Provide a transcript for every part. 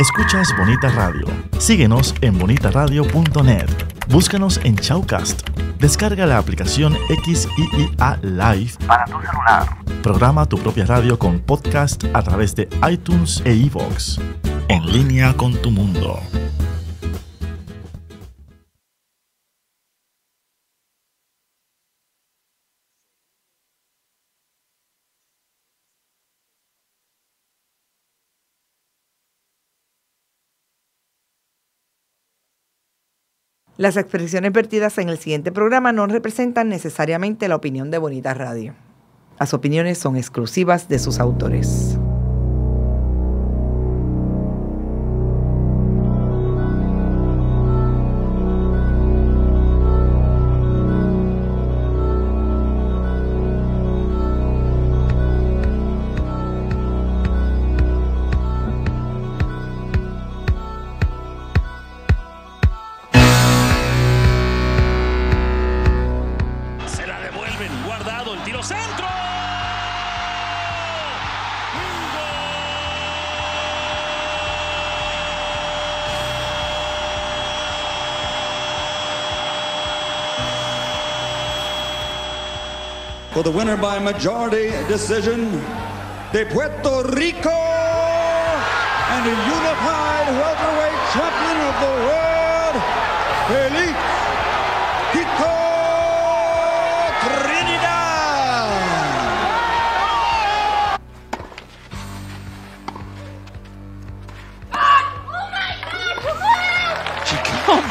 Escuchas Bonita Radio. Síguenos en bonitaradio.net. Búscanos en Chaucast. Descarga la aplicación XIIA Live para tu celular. Programa tu propia radio con podcast a través de iTunes e iVoox. En línea con tu mundo. Las expresiones vertidas en el siguiente programa no representan necesariamente la opinión de Bonita Radio. Las opiniones son exclusivas de sus autores. winner by majority decision, de Puerto Rico and the unified welterweight champion of the world, Felipe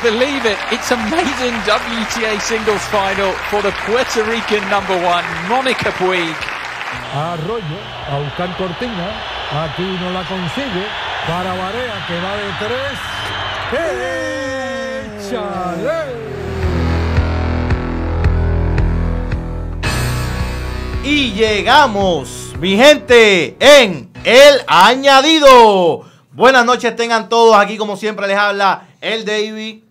believe it. It's amazing WTA singles final for the Puerto Rican number one, Monica Puig. Arroyo, a buscar cortina. Aquí no la consigue. Para Varea, que va de tres. ¡Échale! Y llegamos, mi gente, en el añadido. Buenas noches tengan todos. Aquí como siempre les habla el David.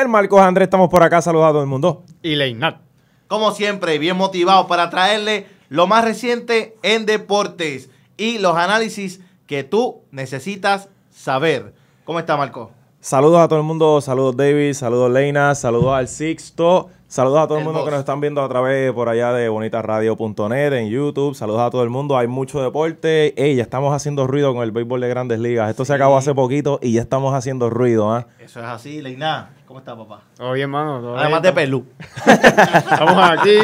El Marcos Andrés, estamos por acá, saludos a todo el mundo. Y Leinat. Como siempre, bien motivado para traerle lo más reciente en deportes y los análisis que tú necesitas saber. ¿Cómo está, Marco? Saludos a todo el mundo, saludos David, saludos Leina, saludos al Sixto, saludos a todo el, mundo que nos están viendo a través por allá de bonitasradio.net, en YouTube, saludos a todo el mundo, hay mucho deporte, Ey, ya estamos haciendo ruido con el béisbol de grandes ligas, esto se acabó hace poquito y ya estamos haciendo ruido. ah Eso es así, Leinat. ¿Cómo está, papá? Todo bien, Además de Perú. Estamos aquí,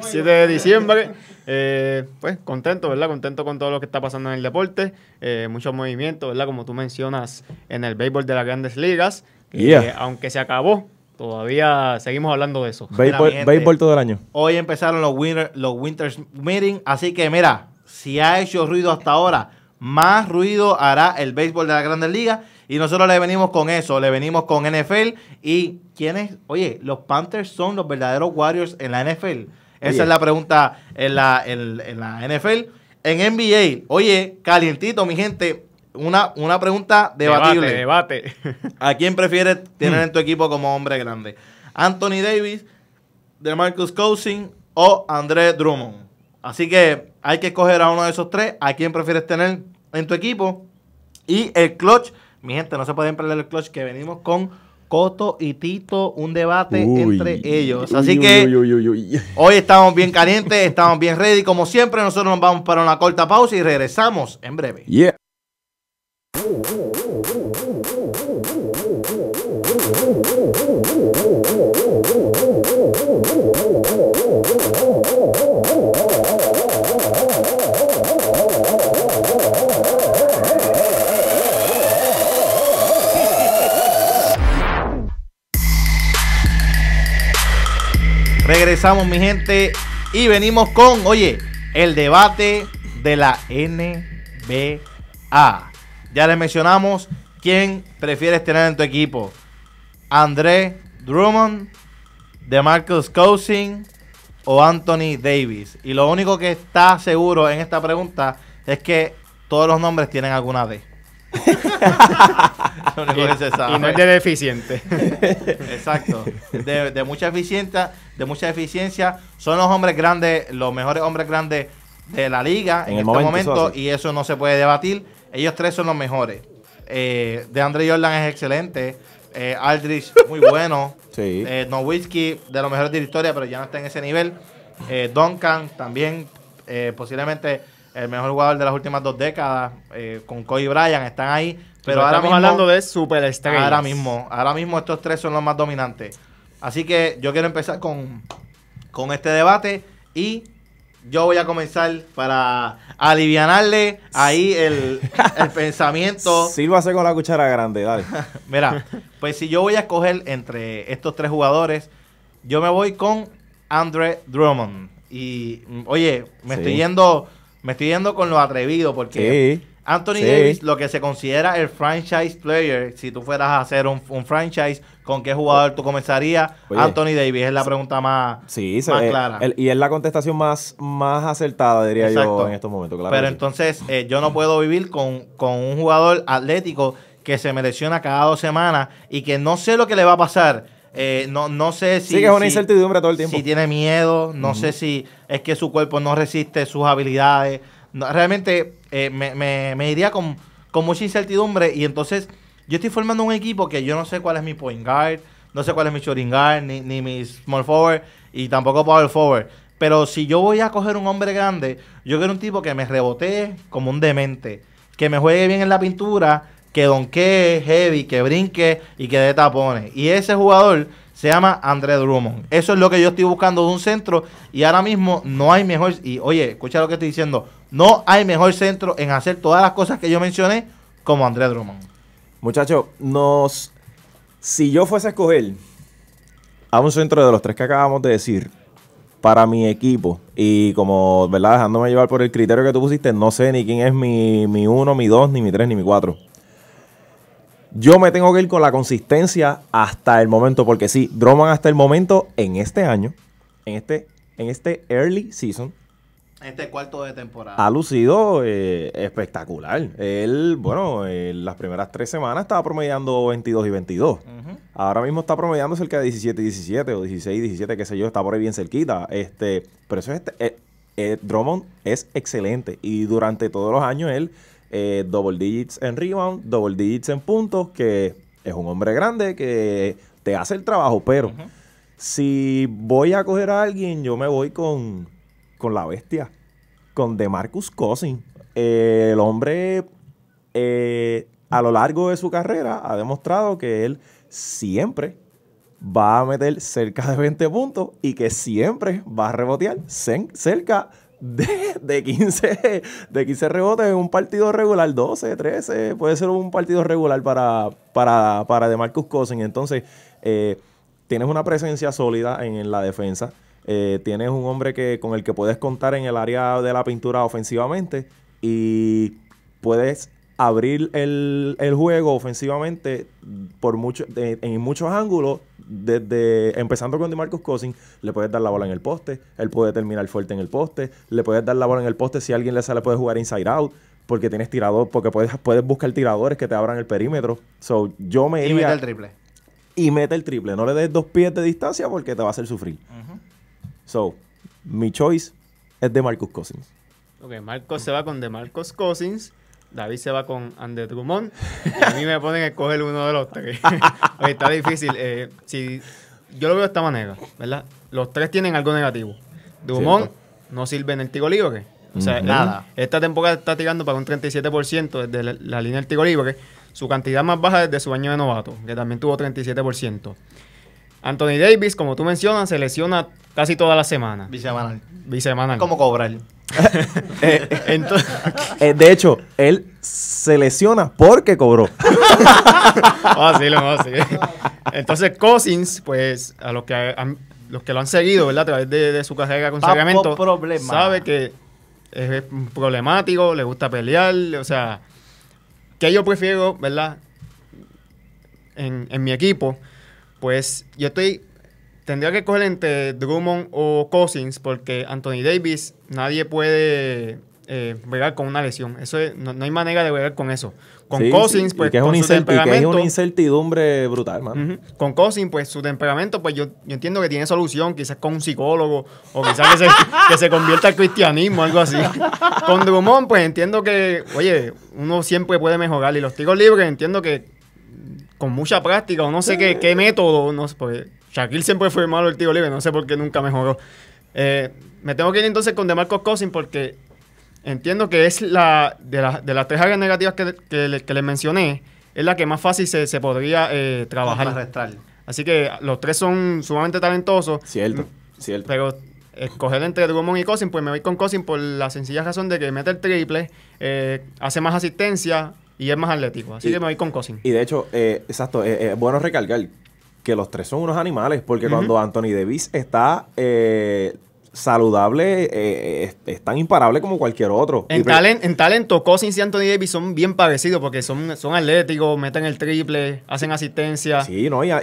7 de diciembre. Eh, pues contento, ¿verdad? Contento con todo lo que está pasando en el deporte. Eh, muchos movimientos, ¿verdad? Como tú mencionas en el béisbol de las grandes ligas. Y aunque se acabó, Todavía seguimos hablando de eso. Béisbol, todo el año. Hoy empezaron los, winter, los Winters Meeting, así que mira, si ha hecho ruido hasta ahora, más ruido hará el béisbol de las Grandes Ligas. Y nosotros le venimos con eso, le venimos con NFL y quiénes, oye, los Panthers son los verdaderos Warriors en la NFL. Esa es la pregunta en la, en, la NFL. En NBA, oye, calientito, mi gente, una, una pregunta debatible. Debate, ¿A quién prefieres tener en tu equipo como hombre grande? ¿Anthony Davis, de Marcus Cousin, o André Drummond? Así que hay que escoger a uno de esos tres. ¿A quién prefieres tener en tu equipo? Y el clutch mi gente, no se pueden perder el clutch que venimos con Coto y Tito, un debate entre ellos. Así que hoy estamos bien calientes, estamos bien ready. Como siempre, nosotros nos vamos para una corta pausa y regresamos en breve. Yeah. mi gente. Y venimos con, oye, el debate de la NBA. Ya les mencionamos quién prefieres tener en tu equipo. André Drummond, DeMarcus Cousin o Anthony Davis. Y lo único que está seguro en esta pregunta es que todos los nombres tienen alguna D. Y no es de deficiente. Exacto. De, mucha eficiencia, de mucha eficiencia. Son los hombres grandes, los mejores hombres grandes de la liga en, este momento, y eso no se puede debatir. Ellos tres son los mejores. Eh, de Andre Jordan es excelente. Eh, Aldrich, muy bueno. Eh, Nowitzki, de los mejores de la historia, pero ya no está en ese nivel. Duncan, también posiblemente el mejor jugador de las últimas dos décadas. con Kobe Bryan están ahí. Pero ahora estamos mismo, hablando de superestrellas. Ahora mismo, ahora mismo estos tres son los más dominantes. Así que yo quiero empezar con, este debate y yo voy a comenzar para aliviarle ahí el, el pensamiento. hace con la cuchara grande, dale. Mira, pues si yo voy a escoger entre estos tres jugadores, yo me voy con Andre Drummond. Y mm, oye, me estoy yendo, me estoy yendo con lo atrevido porque Anthony Davis, lo que se considera el franchise player, si tú fueras a hacer un, franchise, ¿con qué jugador tú comenzarías? Anthony Davis es la pregunta más, clara. y es la contestación más, más acertada, diría yo, en estos momentos. Claro Pero entonces eh, yo no puedo vivir con, un jugador atlético que se me lesiona cada dos semanas y que no sé lo que le va a pasar. Eh, no, no sé si. Sí, que es una incertidumbre todo el tiempo. Si tiene miedo, no sé si es que su cuerpo no resiste sus habilidades. realmente eh, me, iría con, mucha incertidumbre y entonces yo estoy formando un equipo que yo no sé cuál es mi point guard, no sé cuál es mi shooting guard, ni, mi small forward y tampoco power forward. Pero si yo voy a coger un hombre grande, yo quiero un tipo que me rebotee como un demente, que me juegue bien en la pintura, que donquee heavy, que brinque y que dé tapones. Y ese jugador se llama André Drummond. Eso es lo que yo estoy buscando de un centro y ahora mismo no hay mejor. Y oye, escucha lo que estoy diciendo. No hay mejor centro en hacer todas las cosas que yo mencioné como Andrés Drummond. Muchachos, nos. Si yo fuese a escoger a un centro de los tres que acabamos de decir para mi equipo, y como, ¿verdad? Dejándome llevar por el criterio que tú pusiste, no sé ni quién es mi, mi uno, mi dos, ni mi tres, ni mi cuatro. Yo me tengo que ir con la consistencia hasta el momento, porque sí, Drummond hasta el momento en este año, en este, en este early season, este cuarto de temporada. Ha lucido eh, espectacular. Él, bueno, en las primeras tres semanas estaba promediando 22 y 22. Ahora mismo está promediando cerca de 17 y 17 o 16 y 17, qué sé yo, está por ahí bien cerquita. Este, pero eso es... Este, eh, eh, Drummond es excelente y durante todos los años él double digits en rebound, double digits en puntos, que es un hombre grande que te hace el trabajo, pero si voy a coger a alguien, yo me voy con con la bestia, con DeMarcus Cousins. Eh, el hombre eh, a lo largo de su carrera ha demostrado que él siempre va a meter cerca de 20 puntos y que siempre va a rebotear cerca de, 15, de 15 rebotes en un partido regular, 12, 13, puede ser un partido regular para, para, para DeMarcus Cousins. Entonces, eh, tienes una presencia sólida en la defensa. Eh, tienes un hombre que, con el que puedes contar en el área de la pintura ofensivamente y puedes abrir el, juego ofensivamente por mucho, en muchos ángulos. Desde empezando con Marcos Cousins, le puedes dar la bola en el poste, él puede terminar fuerte en el poste, le puedes dar la bola en el poste si alguien le sale puede jugar inside out porque tienes tirador, porque puedes, puedes buscar tiradores que te abran el perímetro. So, yo me y mete el triple. Y mete el triple. No le des dos pies de distancia porque te va a hacer sufrir. So, mi choice es de Marcus Cousins. Ok, Marcos se va con de marcos Cousins. David se va con André Drummond. a mí me ponen a escoger uno de los tres. está difícil. Eh, si, yo lo veo de esta manera, ¿verdad? Los tres tienen algo negativo. Drummond no sirve en el tiro libre. O sea, nada. Esta temporada está tirando para un 37% desde la, línea del tiro libre. Su cantidad más baja desde su año de novato, que también tuvo 37%. Anthony Davis, como tú mencionas, se lesiona Casi toda la semana. Bisemanal. Bisemanal. ¿Cómo cobrar? Eh, eh, de hecho, él se lesiona porque cobró. Oh, vamos a vamos Entonces, Cousins, pues, a los que, que lo han seguido, ¿verdad? A través de, su carrera con Sacramento, sabe que es problemático, le gusta pelear, o sea, que yo prefiero, ¿verdad? en mi equipo, pues yo estoy tendría que coger entre Drummond o Cousins, porque Anthony Davis nadie puede eh, bregar con una lesión. Eso no, hay manera de bregar con eso. Con Cousins, pues. Que es, con su que es, una incertidumbre brutal, man. Con Cousins, pues su temperamento, pues yo, entiendo que tiene solución, quizás con un psicólogo, o quizás que se, convierta al cristianismo, o algo así. con Drummond, pues entiendo que, oye, uno siempre puede mejorar. Y los tiros libres, entiendo que con mucha práctica, o no sé qué, método, no sé, pues, Shaquille siempre fue malo el tío libre, no sé por qué nunca mejoró. Eh, me tengo que ir entonces con DeMarco Cousin porque entiendo que es la de, las tres áreas negativas que, que, le, les mencioné, es la que más fácil se, se podría eh, trabajar. Así que los tres son sumamente talentosos. Cierto, cierto. Pero escoger entre Drummond y Cousin, pues me voy con Cousin por la sencilla razón de que mete el triple, eh, hace más asistencia y es más atlético. Así que me voy con Cousin. Y de hecho, exacto, es bueno recalcar que los tres son unos animales, porque cuando Anthony Davis está eh, saludable, eh, es, tan imparable como cualquier otro. En, talent, en talento, Cousins y Anthony Davis son bien parecidos porque son, son atléticos, meten el triple, hacen asistencia. Sí, no, y. en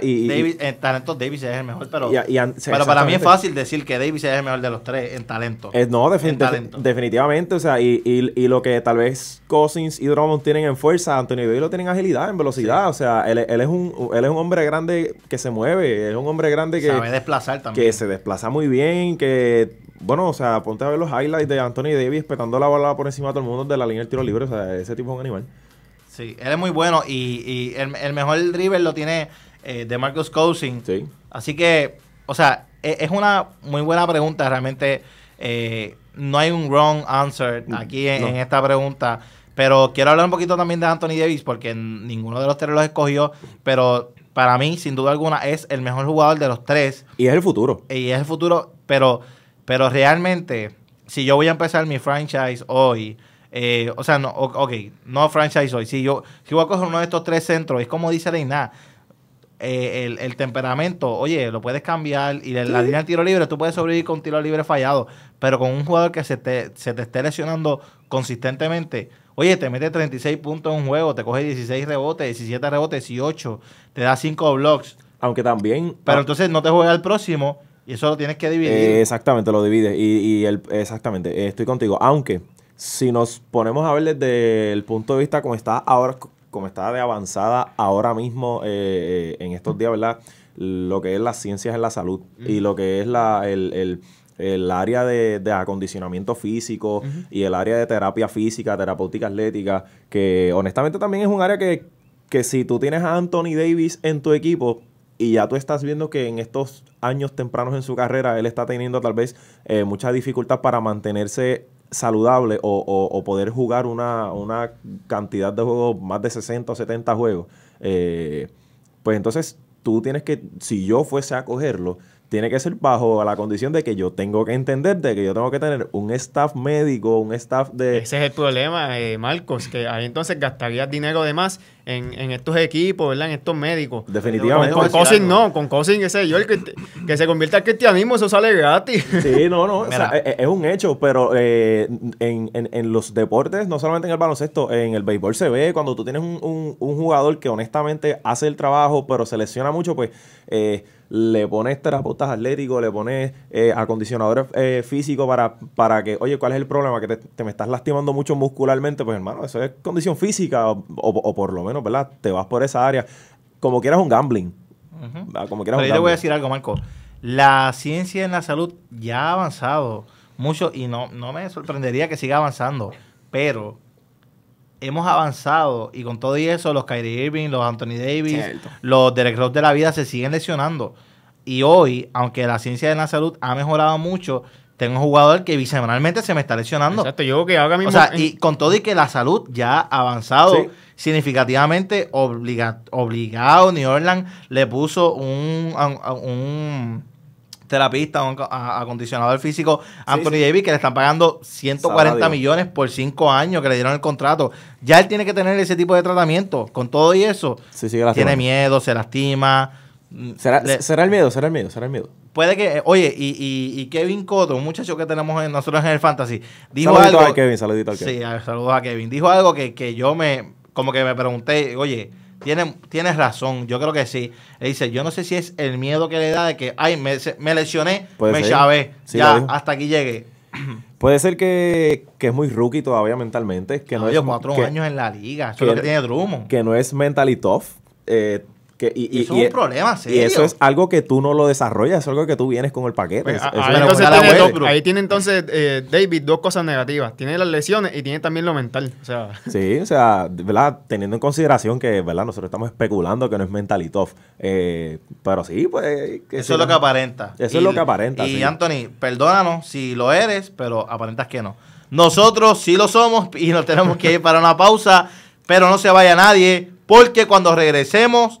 eh, talento Davis es el mejor, pero. pero para mí es fácil decir que Davis es el mejor de los tres en talento. Eh, no, definitivamente. O sea, y, y, lo que tal vez Cousins y Drummond tienen en fuerza, Anthony Davis lo tienen en agilidad, en velocidad. O sea, él, él, es un, él es un hombre grande que se mueve, es un hombre grande que. Sabe desplazar también. Que se desplaza muy bien, que bueno, o sea, ponte a ver los highlights de Anthony Davis petando la bola por encima de todo el mundo de la línea del tiro libre. O sea, ese tipo es un animal. Sí, él es muy bueno y, el, mejor driver lo tiene eh, de Marcus Cousin Así que, o sea, e, es una muy buena pregunta. Realmente eh, no hay un wrong answer mm, aquí en, en, esta pregunta. Pero quiero hablar un poquito también de Anthony Davis porque ninguno de los tres los escogió. Pero para mí, sin duda alguna, es el mejor jugador de los tres. Y es el futuro. Y es el futuro, pero pero realmente, si yo voy a empezar mi franchise hoy, eh, o sea, no, ok, no franchise hoy. Si yo si voy a coger uno de estos tres centros, es como dice Leina, eh, el, temperamento, oye, lo puedes cambiar y la, línea de tiro libre, tú puedes sobrevivir con tiro libre fallado, pero con un jugador que se te, se te esté lesionando consistentemente, oye, te mete 36 puntos en un juego, te coge 16 rebotes, 17 rebotes, 18, te da 5 blocks. Aunque también. Pero ah, entonces no te juega el próximo y eso lo tienes que dividir. Eh, exactamente, lo divides. Y, y el, exactamente, eh, estoy contigo. Aunque, si nos ponemos a ver desde el punto de vista como está ahora, como está de avanzada ahora mismo eh, en estos días, ¿verdad? Lo que es las ciencias en la salud y lo que es el, área de, acondicionamiento físico y el área de terapia física, terapéutica atlética, que honestamente también es un área que, que si tú tienes a Anthony Davis en tu equipo, y ya tú estás viendo que en estos años tempranos en su carrera él está teniendo tal vez eh, mucha dificultad para mantenerse saludable o, poder jugar una, cantidad de juegos, más de 60 o 70 juegos. Eh, pues entonces tú tienes que, si yo fuese a cogerlo, tiene que ser bajo la condición de que yo tengo que entender de que yo tengo que tener un staff médico, un staff de... Ese es el problema, eh, Marcos, que ahí entonces gastarías dinero de más en, estos equipos, ¿verdad? En estos médicos. Definitivamente. Con, con no, con Cousin ese yo, el que, se convierta al cristianismo, eso sale gratis. Sí, no, no, e-, e-, es, un hecho, pero eh, en, los deportes, no solamente en el baloncesto, en el béisbol se ve cuando tú tienes un, un, jugador que honestamente hace el trabajo, pero se lesiona mucho, pues... Eh, le pones terapeutas atléticos, le pones eh, acondicionadores físicos para, para que, oye, ¿cuál es el problema? Que te, me estás lastimando mucho muscularmente. Pues hermano, eso es condición física o, o por lo menos ¿verdad? Te vas por esa área. Como quieras un gambling. Como quieras Pero yo te voy a decir algo, Marco. La ciencia en la salud ya ha avanzado mucho y no, no me sorprendería que siga avanzando. Pero hemos avanzado y con todo y eso, los Kyrie Irving, los Anthony Davis, los Derek Rose de la vida se siguen lesionando. Y hoy, aunque la ciencia de la salud ha mejorado mucho, tengo un jugador que bisemanalmente se me está lesionando. Exacto, yo que O sea, y con todo y que la salud ya ha avanzado significativamente obligado. New Orleans le puso un, terapista, un acondicionador físico, Anthony Davis, que le están pagando 140 millones por 5 años que le dieron el contrato. Ya él tiene que tener ese tipo de tratamiento. Con todo y eso, sí, sí, tiene miedo, se lastima. Mm, ¿Será, el miedo, será el miedo, será el miedo. Puede que, eh, oye, y, Kevin Cotto, un muchacho que tenemos nosotros en el Fantasy, dijo saludito algo. A Kevin, saludito a Kevin. Sí, saludos a Kevin. Dijo algo que, que yo me, como que me pregunté, oye, tienes razón, yo creo que sí. le dice, yo no sé si es el miedo que le da de que, ay, me, lesioné, me ya, hasta aquí llegué. Puede ser que, que es muy rookie todavía mentalmente. Que no, Oye, cuatro años en la liga, que tiene Drummond. que no es mentally tough. eh, y, eso es un e-, problema, sí Y eso es algo que tú no lo desarrollas, es algo que tú vienes con el paquete. Pues, ahí, tiene entonces, eh, David, dos cosas negativas. Tiene las lesiones y tiene también lo mental. Sí, o sea, ¿verdad? teniendo en consideración que ¿verdad? nosotros estamos especulando que no es mentalitof. Eh, pero sí, pues... Eso es lo que aparenta. Eso es lo que aparenta. Y Anthony, perdónanos si lo eres, pero aparentas que no. Nosotros sí lo somos y nos tenemos que ir para una pausa, pero no se vaya nadie, porque cuando regresemos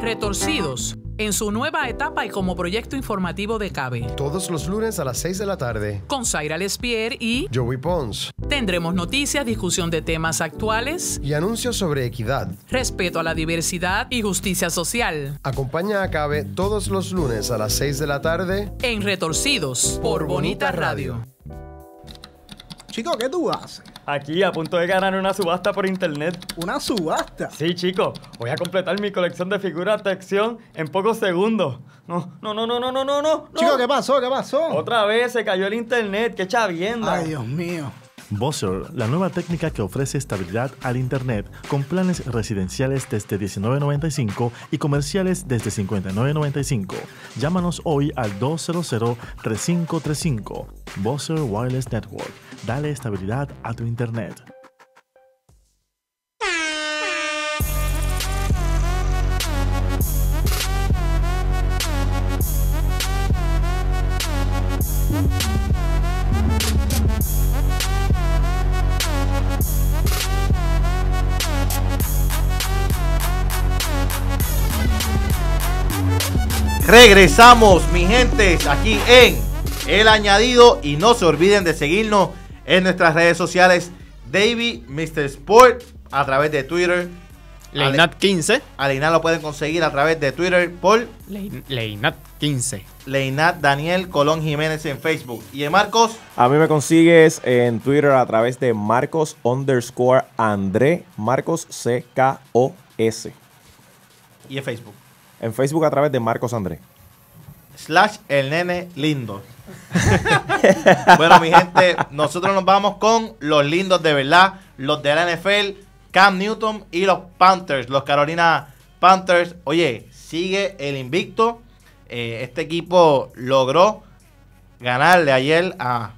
Retorcidos, en su nueva etapa y como proyecto informativo de CABE. Todos los lunes a las 6 de la tarde. Con Zaira Lespierre y Joey Pons. Tendremos noticias, discusión de temas actuales y anuncios sobre equidad, respeto a la diversidad y justicia social. Acompaña a CABE todos los lunes a las 6 de la tarde en Retorcidos por, Bonita, Radio. Radio. Chico, ¿qué tú haces? aquí a punto de ganar una subasta por internet. ¿Una subasta? Sí, chicos. Voy a completar mi colección de figuras de acción en pocos segundos. No, no, no, no, no, no, no, no. Chico, ¿qué pasó? ¿Qué pasó? Otra vez se cayó el internet. ¡Qué chavienda! Ay, Dios mío. Buzzer, la nueva técnica que ofrece estabilidad al Internet con planes residenciales desde $19.95 y comerciales desde $59.95. Llámanos hoy al 200-3535. Buzzer Wireless Network Dale estabilidad a tu Internet. Regresamos, mi gente, aquí en El Añadido y no se olviden de seguirnos en nuestras redes sociales. David Mr. Sport, a través de Twitter. Leinat15. A Leinat lo pueden conseguir a través de Twitter por Leinat15. Leinat Daniel Colón Jiménez en Facebook. ¿Y en Marcos? A mí me consigues en Twitter a través de Marcos underscore André Marcos C-K-O-S. ¿Y en Facebook? En Facebook a través de Marcos André. Slash el nene lindo. bueno, mi gente, nosotros nos vamos con los lindos de verdad, los de la NFL, Cam Newton y los Panthers, los Carolina Panthers. Oye, sigue el invicto. Eh, este equipo logró ganarle ayer a,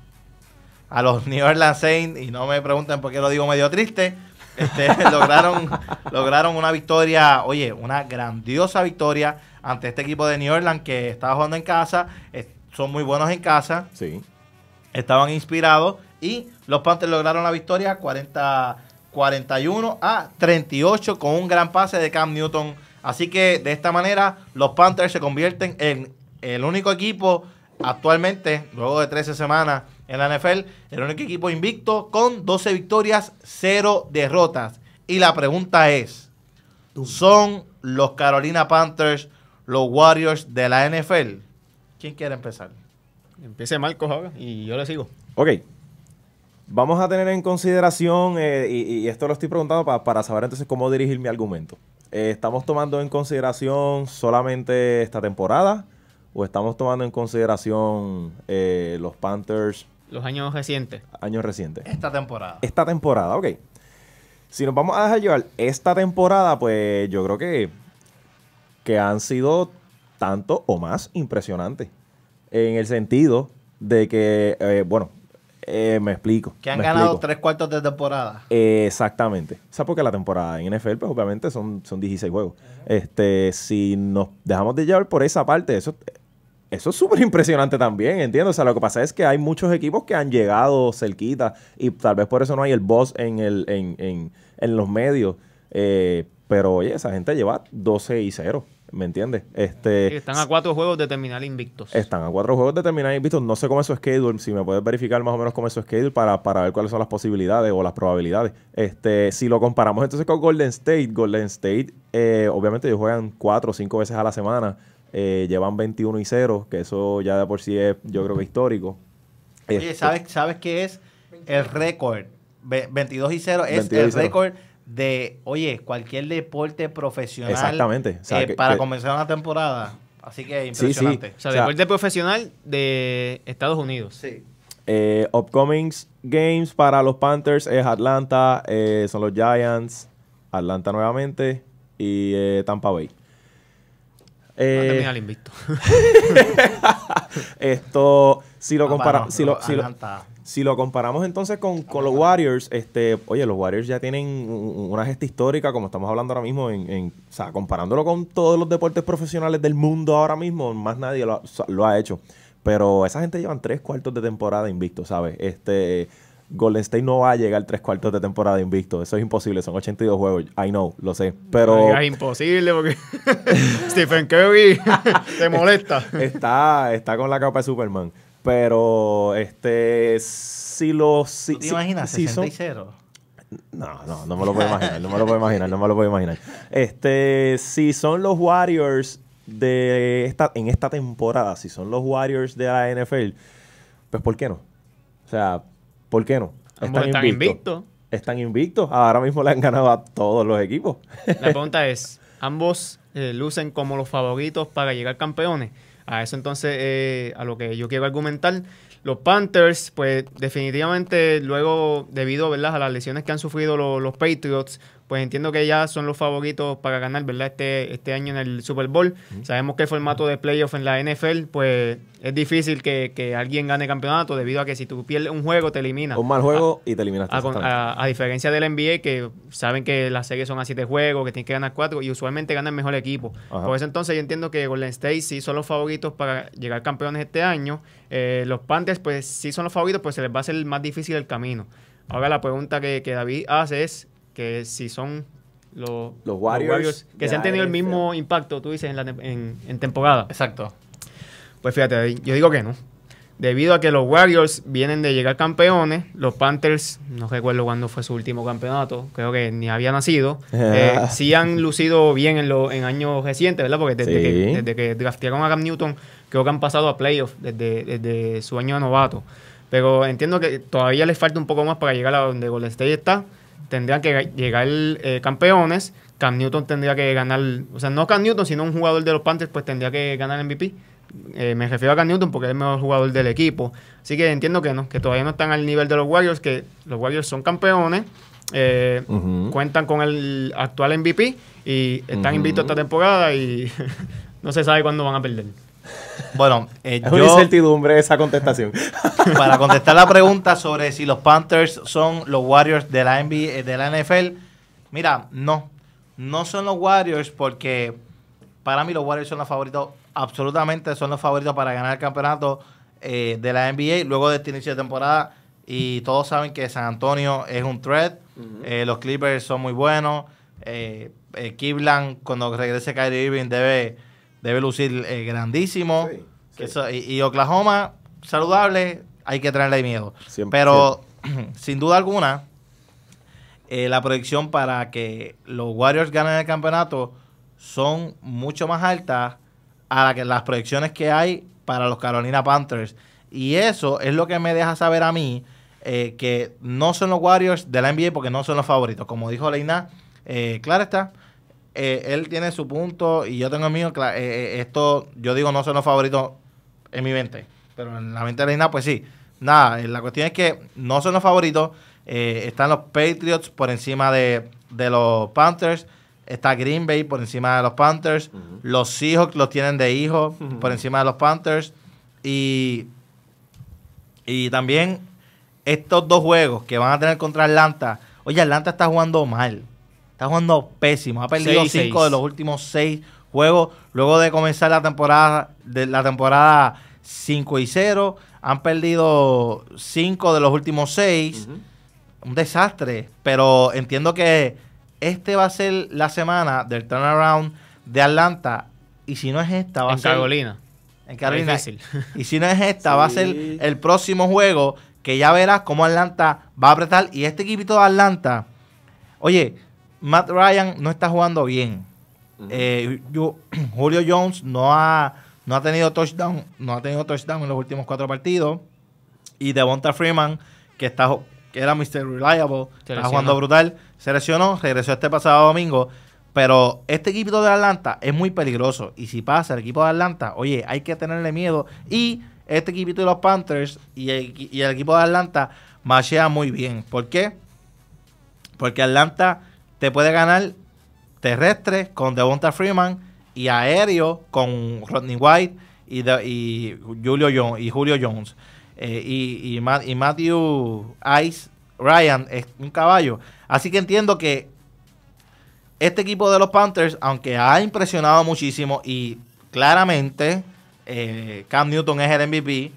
a los New Orleans Saints y no me pregunten por qué lo digo medio triste. Este, lograron, lograron una victoria, oye, una grandiosa victoria ante este equipo de New Orleans que estaba jugando en casa. Este, son muy buenos en casa. Sí. Estaban inspirados y los Panthers lograron la victoria 40, 41 a 38 con un gran pase de Cam Newton. Así que de esta manera los Panthers se convierten en el único equipo actualmente, luego de 13 semanas en la NFL, el único equipo invicto con 12 victorias, 0 derrotas. Y la pregunta es, ¿son los Carolina Panthers los Warriors de la NFL? ¿Quién quiere empezar? Empiece Marco, Joga, y yo le sigo. Ok. Vamos a tener en consideración, eh, y, esto lo estoy preguntando para, saber entonces cómo dirigir mi argumento. Eh, ¿Estamos tomando en consideración solamente esta temporada? ¿O estamos tomando en consideración eh, los Panthers? Los años recientes. Años recientes. Esta temporada. Esta temporada, ok. Si nos vamos a dejar llevar esta temporada, pues yo creo que han sido tanto o más impresionante. En el sentido de que, eh, bueno, eh, me explico. Que han ganado tres cuartos de temporada. Eh, exactamente. O sea, porque la temporada en NFL, pues obviamente son, son 16 juegos. Este, si nos dejamos de llevar por esa parte, eso, eso es súper impresionante también, entiendo. O sea, lo que pasa es que hay muchos equipos que han llegado cerquita y tal vez por eso no hay el boss en, el, en, en, en los medios. pero oye, esa gente lleva 12 y 0. ¿Me entiendes? Este, están a cuatro juegos de terminal invictos. Están a cuatro juegos de terminal invictos. No sé cómo es su schedule. Si me puedes verificar más o menos cómo es su schedule para, para ver cuáles son las posibilidades o las probabilidades. Este, si lo comparamos entonces con Golden State, Golden State, eh, obviamente ellos juegan cuatro o cinco veces a la semana. Eh, llevan 21 y 0, que eso ya de por sí es, yo creo que histórico. Oye, este ¿sabes, ¿sabes qué es el récord? 22 y 0 es el récord de, oye, cualquier deporte profesional. Exactamente. Eh, para comenzar una temporada. Así que impresionante. O, sea, deporte profesional de Estados Unidos. Sí. Eh, upcoming games para los Panthers es Atlanta, eh, son los Giants, Atlanta nuevamente y Tampa Bay. Eh, el invicto. esto, si lo comparamos, si lo comparamos entonces con, con los Warriors, este, oye, los Warriors ya tienen una gesta histórica, como estamos hablando ahora mismo, en, o sea, comparándolo con todos los deportes profesionales del mundo ahora mismo, más nadie lo, ha hecho. Pero esa gente llevan tres cuartos de temporada invicto, ¿sabes? Este, Golden State no va a llegar tres cuartos de temporada invicto. Eso es imposible. Son 82 juegos. I know, lo sé. Pero. Es imposible porque Stephen Curry te molesta. Está, está con la capa de Superman. Pero este si los... si, imaginas 60 No, no, no me lo puedo imaginar, no me lo puedo imaginar, no me lo puedo imaginar. Este, si son los Warriors de esta en esta temporada, si son los Warriors de la NFL, pues ¿por qué no? O sea, ¿por qué no? Están, invictos. Están invictos. Ahora mismo le han ganado a todos los equipos. La pregunta es, ambos eh, lucen como los favoritos para llegar campeones. A eso entonces, eh, a lo que yo quiero argumentar, los Panthers, pues definitivamente luego, debido a las lesiones que han sufrido los Patriots, pues entiendo que ya son los favoritos para ganar, ¿verdad? Este, este año en el Super Bowl. Sabemos que el formato de playoff en la NFL, pues es difícil que, alguien gane campeonato debido a que si tú pierdes un juego, te eliminas. Un mal juego y te eliminas. A, diferencia del NBA, que saben que las series son a siete juegos, que tienen que ganar cuatro y usualmente gana el mejor equipo. Por eso entonces yo entiendo que Golden State sí son los favoritos para llegar campeones este año. Eh, los Panthers, pues sí son los favoritos, pues se les va a hacer más difícil el camino. Ahora la pregunta que David hace es, que si son los, los, Warriors, que se han tenido el mismo impacto, tú dices, en, la, en, temporada. Exacto. Pues fíjate, yo digo que no. Debido a que los Warriors vienen de llegar campeones, los Panthers, no recuerdo cuándo fue su último campeonato, creo que ni había nacido, eh, sí han lucido bien en, en años recientes, ¿verdad? Porque desde, que, draftearon a Cam Newton, creo que han pasado a playoffs desde, desde su año de novato. Pero entiendo que todavía les falta un poco más para llegar a donde Golden State está tendrían que llegar eh, campeones. Cam Newton tendría que ganar, o sea, no Cam Newton, sino un jugador de los Panthers, pues tendría que ganar MVP. Eh, me refiero a Cam Newton porque es el mejor jugador del equipo. Así que entiendo que no, que todavía no están al nivel de los Warriors, que los Warriors son campeones, eh, cuentan con el actual MVP y están invictos esta temporada y no se sabe cuándo van a perder. Bueno, es una incertidumbre esa contestación. para contestar la pregunta sobre si los Panthers son los Warriors de la, NBA, eh, de la NFL, mira, no. No son los Warriors porque para mí los Warriors son los favoritos, absolutamente son los favoritos para ganar el campeonato eh, de la NBA luego de este inicio de temporada. Y todos saben que San Antonio es un threat. Eh, los Clippers son muy buenos. Eh, Kiblan, cuando regrese Kyrie Irving, debe, debe lucir grandísimo. y Oklahoma, saludable, hay que tenerle miedo. Pero sin duda alguna, eh, la proyección para que los Warriors ganen el campeonato son mucho más altas a la que las proyecciones que hay para los Carolina Panthers. Y eso es lo que me deja saber a mí eh, que no son los Warriors de la NBA porque no son los favoritos. Como dijo Leina, eh, claro está. Eh, él tiene su punto y yo tengo el mío. esto, yo digo, no son los favoritos en mi mente pero en la mente de Reina, pues sí. Nada, eh, la cuestión es que no son los favoritos. Eh, están los Patriots por encima de, los Panthers. Está Green Bay por encima de los Panthers. Los Seahawks los tienen de hijo por encima de los Panthers. Y, y también estos dos juegos que van a tener contra Atlanta. Oye, Atlanta está jugando mal. Está jugando pésimo. Ha perdido cinco de los últimos seis juegos. Luego de comenzar la temporada, de la temporada 5 y 0, han perdido 5 de los últimos 6. Un desastre, pero entiendo que este va a ser la semana del turnaround de Atlanta y si no es esta va a ser Carolina. En Carolina. Y si no es esta va a ser el próximo juego que ya verás cómo Atlanta va a apretar y este equipito de Atlanta. Oye, Matt Ryan no está jugando bien. Eh, Julio Jones no ha no ha tenido touchdown, no ha tenido touchdown en los últimos cuatro partidos. Y Devonta Freeman, que está que era Mr. Reliable, está jugando brutal, se lesionó, regresó este pasado domingo. Pero este equipo de Atlanta es muy peligroso. Y si pasa el equipo de Atlanta, oye, hay que tenerle miedo. Y este equipo de los Panthers y el, equipo de Atlanta machea muy bien. ¿Por qué? Porque Atlanta te puede ganar terrestre con Devonta Freeman y aéreo con Rodney White y, y, Julio, Jones, y Julio Jones. Eh, y, Matthew Ice Ryan es un caballo. Así que entiendo que este equipo de los Panthers, aunque ha impresionado muchísimo y claramente eh, Cam Newton es el MVP,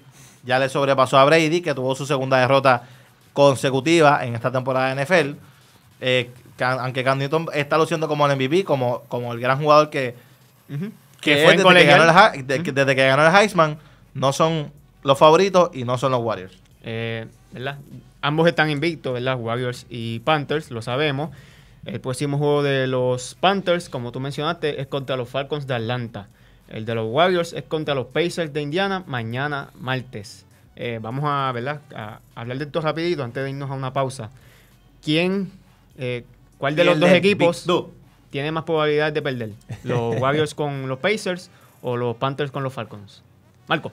ya le sobrepasó a Brady, que tuvo su segunda derrota consecutiva en esta temporada de NFL. Eh, aunque Cam Newton está luciendo como el MVP, como, como el gran jugador que, que, fue desde, que ganó el Heisman, no son los favoritos y no son los Warriors. Eh, Ambos están invictos, ¿verdad? Warriors y Panthers, lo sabemos. El próximo juego de los Panthers, como tú mencionaste, es contra los Falcons de Atlanta. El de los Warriors es contra los Pacers de Indiana mañana martes. Eh, vamos a, hablar de esto rapidito antes de irnos a una pausa. ¿Quién, eh, cuál de los dos equipos, tiene más probabilidad de perder. Los Warriors con los Pacers o los Panthers con los Falcons. Marco.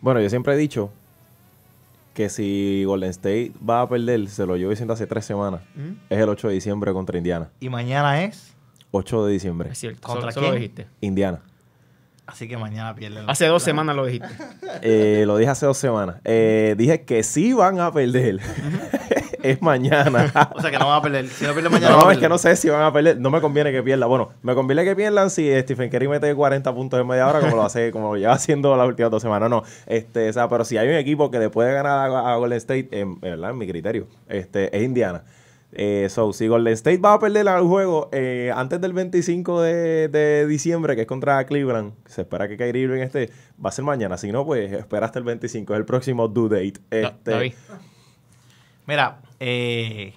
Bueno, yo siempre he dicho que si Golden State va a perder, se lo llevo diciendo hace tres semanas. Mm. Es el 8 de diciembre contra Indiana. ¿Y mañana es? 8 de diciembre. ¿Contra quién? dijiste. Indiana. Así que mañana pierde. Hace dos semanas lo dijiste. Eh, lo dije hace dos semanas. Eh, dije que sí van a perder es mañana. o sea que no van a perder. Si no pierden mañana. No, es que no sé si van a perder. No me conviene que pierda. Bueno, me conviene que pierdan si Stephen Curry mete 40 puntos en media hora, como lo hace, como lo lleva haciendo las últimas dos semanas. No, Este, o sea, pero si hay un equipo que le puede ganar a, Golden State, en, ¿verdad? en mi criterio, este, es Indiana. Eh, so, si Golden State va a perder el juego eh, antes del 25 de, diciembre, que es contra Cleveland, se espera que Kyrie Irving esté, va a ser mañana. Si no, pues espera hasta el 25, es el próximo due date. Este, Mira, eh,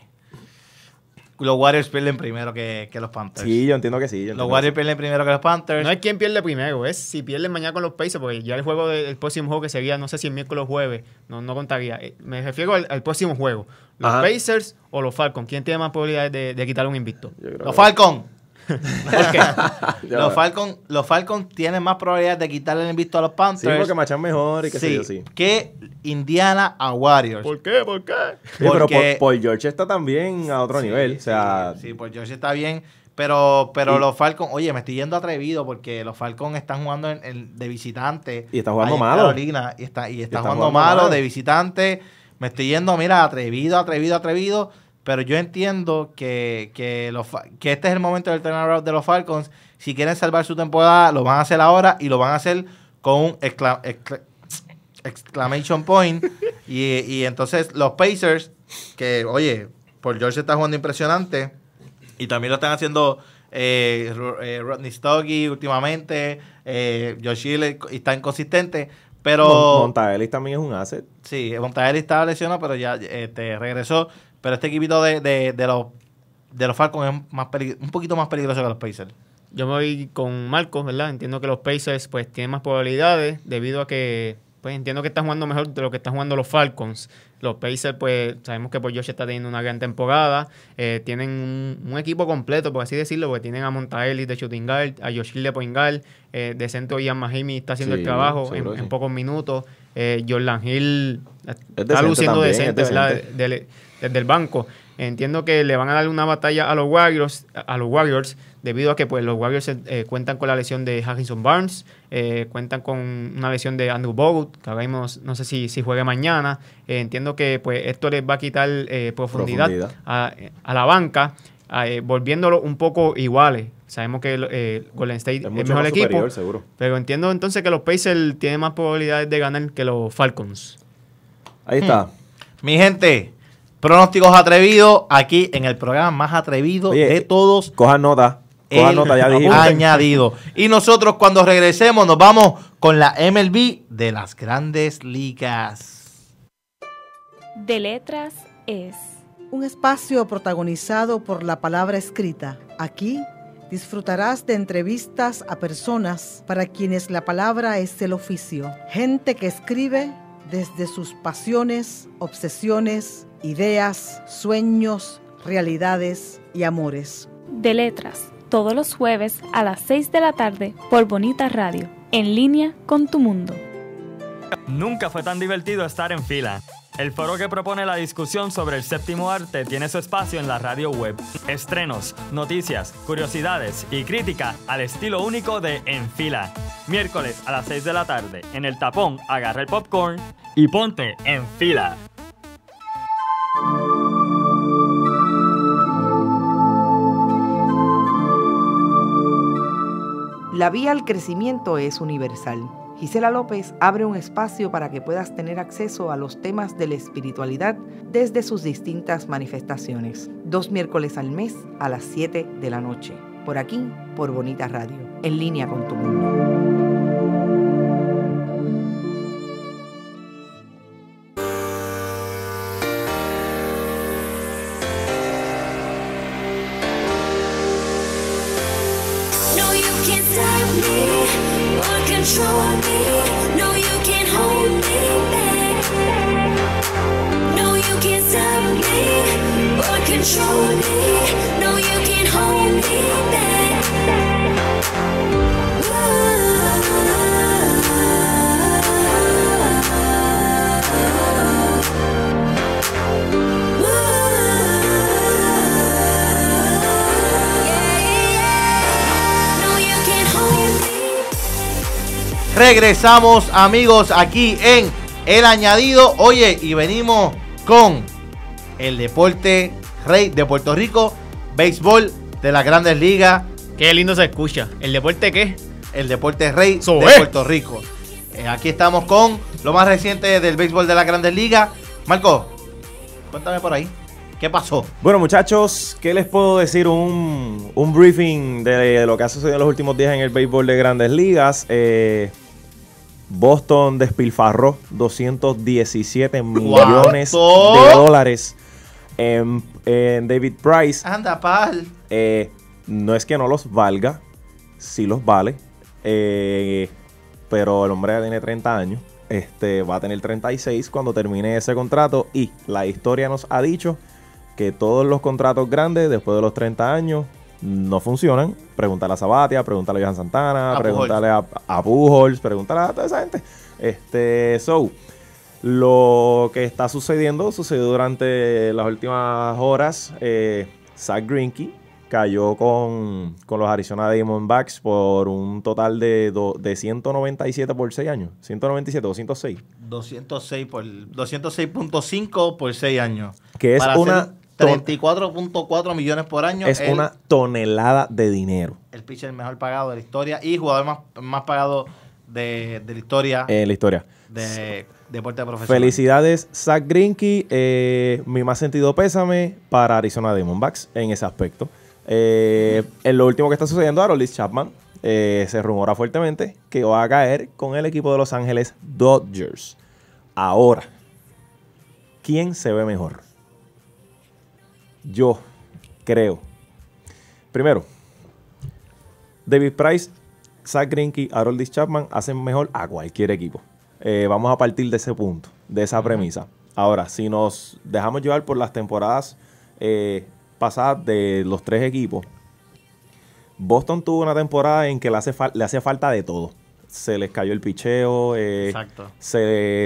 los Warriors pierden primero que, los Panthers. Sí, yo entiendo que sí. los Warriors pierden primero que los Panthers. No es quien pierde primero, es si pierden mañana con los Pacers, porque ya el juego del próximo juego que sería, no sé si el miércoles o jueves, no, no contaría. Eh, me refiero al, próximo juego. ¿Los Pacers o los Falcons? ¿Quién tiene más probabilidades de, de quitar un invicto? Los Falcons. los, Falcons, los tienen más probabilidades de quitarle el invisto a los Panthers. Sí, porque marchan mejor y Que Indiana a Warriors. ¿Por qué? ¿Por qué? porque, pero Paul George está también a otro nivel. O sea, sí, Paul George está bien. Pero, pero los Falcons, oye, me estoy yendo atrevido porque los Falcons están jugando de visitante. Y están jugando malo. Carolina, y, está, y, está están jugando, de visitante. Me estoy yendo, mira, atrevido, atrevido, atrevido. Pero yo entiendo que, que, este es el momento del turnaround de los Falcons. Si quieren salvar su temporada, lo van a hacer ahora y lo van a hacer con un exclamation point. y, entonces los Pacers, que oye, por George está jugando impresionante y también lo están haciendo eh, eh, Rodney Stoggy últimamente, George eh, Josh Hill está inconsistente. Pero. también es un asset. Sí, Montaelli estaba lesionado, pero ya este, regresó. Pero este equipito de, los, de los Falcons es más un poquito más peligroso que los Pacers. Yo me voy con Marcos, ¿verdad? Entiendo que los Pacers pues tienen más probabilidades debido a que pues entiendo que están jugando mejor de lo que están jugando los Falcons. Los Pacers, pues sabemos que por pues, Josh está teniendo una gran temporada. Eh, tienen un, equipo completo, por así decirlo, porque tienen a Montaelli de shooting guard, a Josh de point eh, de centro Ian Mahimi está haciendo el trabajo en, pocos minutos. Eh, Jordan Hill está luciendo decente, ¿verdad? de, desde el banco. Entiendo que le van a dar una batalla a los Warriors, a los Warriors debido a que pues, los Warriors eh, eh, cuentan con la lesión de Harrison Barnes, eh, cuentan con una lesión de Andrew Bogut, que ahora no sé si, si juegue mañana. entiendo que pues, esto les va a quitar profundidad, A, la banca, ah, volviéndolo un poco iguales. Sabemos que Golden State es, mejor equipo. Pero entiendo entonces que los Pacers tienen más probabilidades de ganar que los Falcons. Ahí está. Mi gente, Pronósticos atrevidos aquí en el programa más atrevido de todos. coja nota. Coja nota, ya Añadido. Y nosotros cuando regresemos nos vamos con la MLB de las grandes ligas. De letras es. Un espacio protagonizado por la palabra escrita. Aquí disfrutarás de entrevistas a personas para quienes la palabra es el oficio. Gente que escribe desde sus pasiones, obsesiones, ideas, sueños, realidades y amores. De letras, todos los jueves a las 6 de la tarde por Bonita Radio, en línea con tu mundo. Nunca fue tan divertido estar en fila. El foro que propone la discusión sobre el séptimo arte tiene su espacio en la radio web. Estrenos, noticias, curiosidades y crítica al estilo único de En Fila. Miércoles a las 6 de la tarde, en el tapón, agarra el popcorn y ponte en fila. La vía al crecimiento es universal. Gisela López abre un espacio para que puedas tener acceso a los temas de la espiritualidad desde sus distintas manifestaciones. Dos miércoles al mes a las 7 de la noche. Por aquí, por Bonita Radio, en línea con tu mundo. Regresamos amigos aquí en El Añadido. Oye, y venimos con el deporte rey de Puerto Rico, béisbol de las grandes ligas. Qué lindo se escucha. ¿El deporte qué? El deporte rey de Puerto Rico. Eh, aquí estamos con lo más reciente del béisbol de la grandes ligas. Marco, cuéntame por ahí. ¿Qué pasó? Bueno, muchachos, ¿qué les puedo decir? Un, un briefing de lo que ha sucedido en los últimos días en el béisbol de grandes ligas. Eh, Boston despilfarró 217 millones de dólares en, David Price. Anda, pal. Eh, no es que no los valga, sí los vale. Eh, pero el hombre ya tiene 30 años. Este, va a tener 36 cuando termine ese contrato. Y la historia nos ha dicho que todos los contratos grandes, después de los 30 años, no funcionan, pregúntale a Sabatia, pregúntale a Johan Santana, pregúntale a, a, Pujols, pregúntale a toda esa gente. Este, so, lo que está sucediendo, sucedió durante las últimas horas. Eh, Zach cayó con, los Arizona Diamondbacks por un total de, de 197 por 6 años. 197, 206. 206 por 206.5 por 6 años. Que es una 34.4 millones por año. Es una tonelada de dinero. El pitcher mejor pagado de la historia y jugador más, pagado de, la historia. En eh, la historia. De deporte profesional. Felicidades, Zach Grinky. Eh, mi más sentido pésame para Arizona Diamondbacks en ese aspecto. Eh, en lo último que está sucediendo ahora, Liz Chapman se rumora fuertemente que va a caer con el equipo de Los Ángeles Dodgers. Ahora, ¿quién se ve mejor? yo creo. Primero, David Price, Zach y Harold Chapman hacen mejor a cualquier equipo. Eh, vamos a partir de ese punto, de esa premisa. Ahora, si nos dejamos llevar por las temporadas eh, pasadas de los tres equipos, Boston tuvo una temporada en que le, hace le hacía falta de todo se les cayó el picheo, eh, se, le,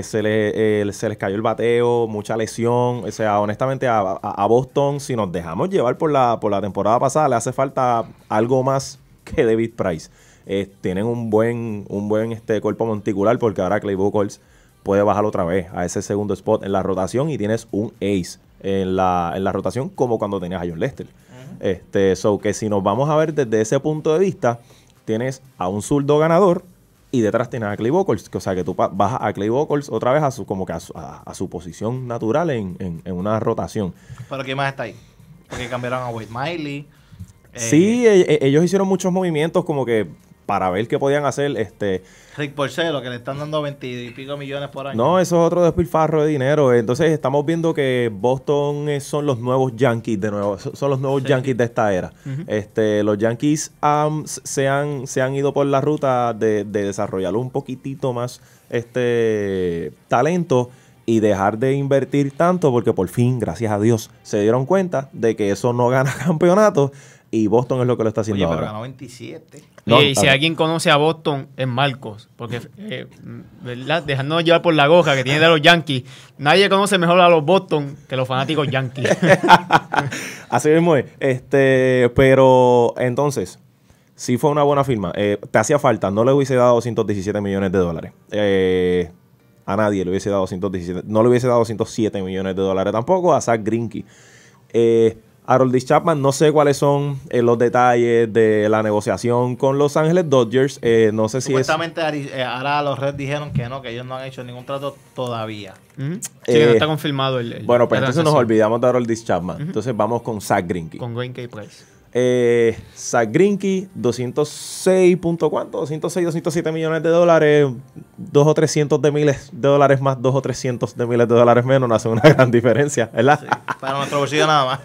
eh, se les cayó el bateo, mucha lesión. O sea, honestamente, a, Boston, si nos dejamos llevar por la, por la temporada pasada, le hace falta algo más que David Price. Eh, tienen un buen, un buen este, cuerpo monticular porque ahora Clay Buchholz puede bajar otra vez a ese segundo spot en la rotación y tienes un ace en la, rotación como cuando tenías a John Lester. este, so que si nos vamos a ver desde ese punto de vista, tienes a un zurdo ganador y detrás tiene a Clay Vocals. o sea que tú vas a Clay Vocals otra vez a su, como que a su, posición natural en, una rotación. ¿Pero qué más está ahí? Porque cambiaron a Wade Miley. Sí, eh, e, e, ellos hicieron muchos movimientos como que para ver qué podían hacer. Este, Rick Porcelo, que le están dando y pico millones por año. No, eso es otro despilfarro de dinero. Entonces estamos viendo que Boston eh, son los nuevos Yankees de nuevo, son los nuevos Yankees de esta era. este, los Yankees se, han, se han ido por la ruta de, de desarrollar un poquitito más este talento y dejar de invertir tanto porque por fin, gracias a Dios, se dieron cuenta de que eso no gana campeonatos y Boston es lo que lo está haciendo 27. y, si alguien conoce a Boston es Marcos, porque eh, ¿verdad? dejándonos llevar por la goja que tiene de los Yankees, nadie conoce mejor a los Boston que los fanáticos Yankees. Así mismo es. Este, pero entonces, sí fue una buena firma. Eh, te hacía falta, no le hubiese dado 117 millones de dólares. Eh, a nadie le hubiese dado 117. no le hubiese dado 107 millones de dólares tampoco a Zach Grinky. Eh, Harold Chapman, no sé cuáles son eh, los detalles de la negociación con Los Ángeles Dodgers. Eh, no sé si es. Eh, ahora los Reds dijeron que no, que ellos no han hecho ningún trato todavía. Sí, no está confirmado el, Bueno, pues entonces nos olvidamos de Harold Chapman. Entonces vamos con Zach Greinke. Con Greinke eh, Sagrinky 206 punto cuánto, 206, 207 millones de dólares, 2 o 300 de miles de dólares más, 2 o 300 de miles de dólares menos, no hace una gran diferencia, para nuestro bolsillo nada más.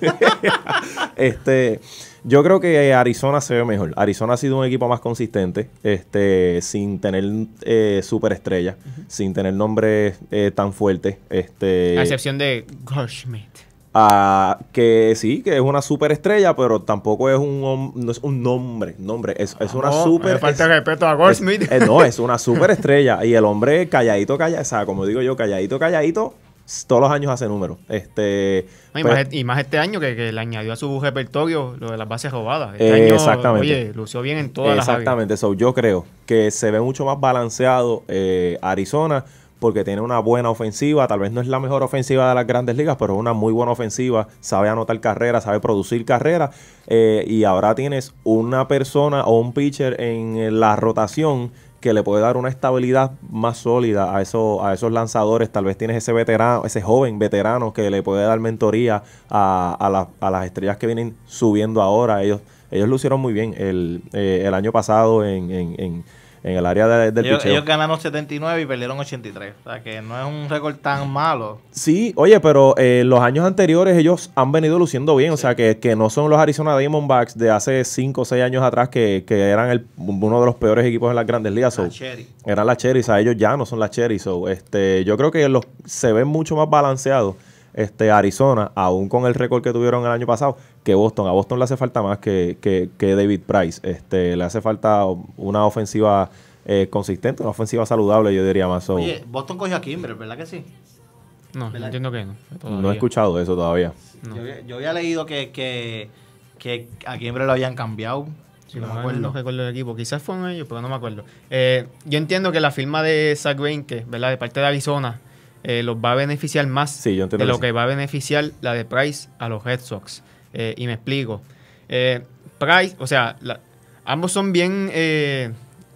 este, yo creo que eh, Arizona se ve mejor. Arizona ha sido un equipo más consistente, este, sin tener eh, Superestrella sin tener nombres eh, tan fuertes. Este, a excepción de Goldschmidt. Ah, que sí, que es una superestrella, pero tampoco es un, no es un nombre, nombre es, una ah, super... falta eh, no, es una superestrella. y el hombre calladito, calladito, o sea, como digo yo, calladito, calladito, todos los años hace números. Este, pues y, más, este año que, le añadió a su repertorio lo de las bases robadas. Este eh, exactamente. Oye, lució bien en todas exactamente, las yo creo que se ve mucho más balanceado eh, Arizona porque tiene una buena ofensiva. Tal vez no es la mejor ofensiva de las grandes ligas, pero es una muy buena ofensiva. Sabe anotar carreras, sabe producir carreras. Eh, y ahora tienes una persona o un pitcher en la rotación que le puede dar una estabilidad más sólida a, esos, a esos lanzadores. Tal vez tienes ese veterano, ese joven veterano que le puede dar mentoría a, las estrellas que vienen subiendo ahora. Ellos, ellos lucieron muy bien el, eh, año pasado en en el área de, del ellos, picheo. Ellos ganaron 79 y perdieron 83. O sea, que no es un récord tan mm. malo. Sí, oye, pero eh, los años anteriores ellos han venido luciendo bien. O sea, que, que, no son los Arizona Diamondbacks de hace 5 o 6 años atrás que, eran el, uno de los peores equipos en las grandes ligas. la cherry. Eran las Cherries. O sea, ellos ya no son las cherry, este, yo creo que los, se ven mucho más balanceados este, Arizona, aún con el récord que tuvieron el año pasado, que Boston. A Boston le hace falta más que, David Price. Este, le hace falta una ofensiva eh, consistente, una ofensiva saludable, yo diría más. Oye, Boston cogió a Kimber, ¿verdad que sí? No, entiendo que no. No he escuchado eso todavía. Yo, había leído que, que, a Kimber lo habían cambiado. no, recuerdo el equipo. Quizás fueron ellos, pero no me acuerdo. Eh, yo entiendo que la firma de Zach 20 ¿verdad? de parte de Arizona, eh, los va a beneficiar más de lo que va a beneficiar la de Price a los Red Sox. Eh, y me explico. Eh, Price, o sea, ambos son bien,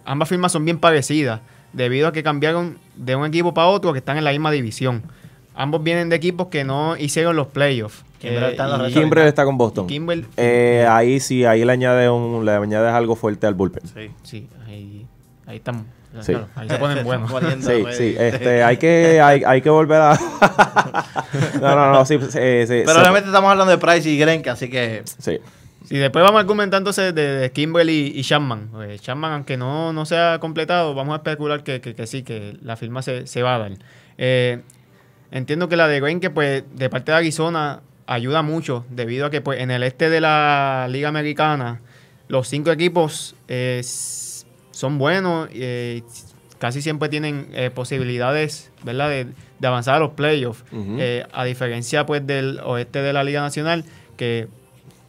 ambas firmas son bien parecidas, debido a que cambiaron de un equipo para otro que están en la misma división. Ambos vienen de equipos que no hicieron los playoffs. Kimbrel está, con Boston. ahí sí, ahí le añades, un, le añades algo fuerte al bullpen. Sí, sí, ahí, ahí estamos ahí se ponen buenos. sí, pues. sí. Este, hay, que, hay, que volver a. no, no, no. Sí, sí, Pero realmente estamos hablando de Price y Grenke así que. Sí. Y después vamos a de, de y, Chapman Shanman. Eh, aunque no, no sea completado, vamos a especular que, sí, que la firma se, va a dar. Eh, entiendo que la de Grenke, pues, de parte de Arizona, ayuda mucho, debido a que pues, en el este de la Liga Americana, los cinco equipos Es eh, son buenos, eh, casi siempre tienen eh, posibilidades ¿verdad? De, avanzar a los playoffs, eh, a diferencia pues del oeste de la Liga Nacional, que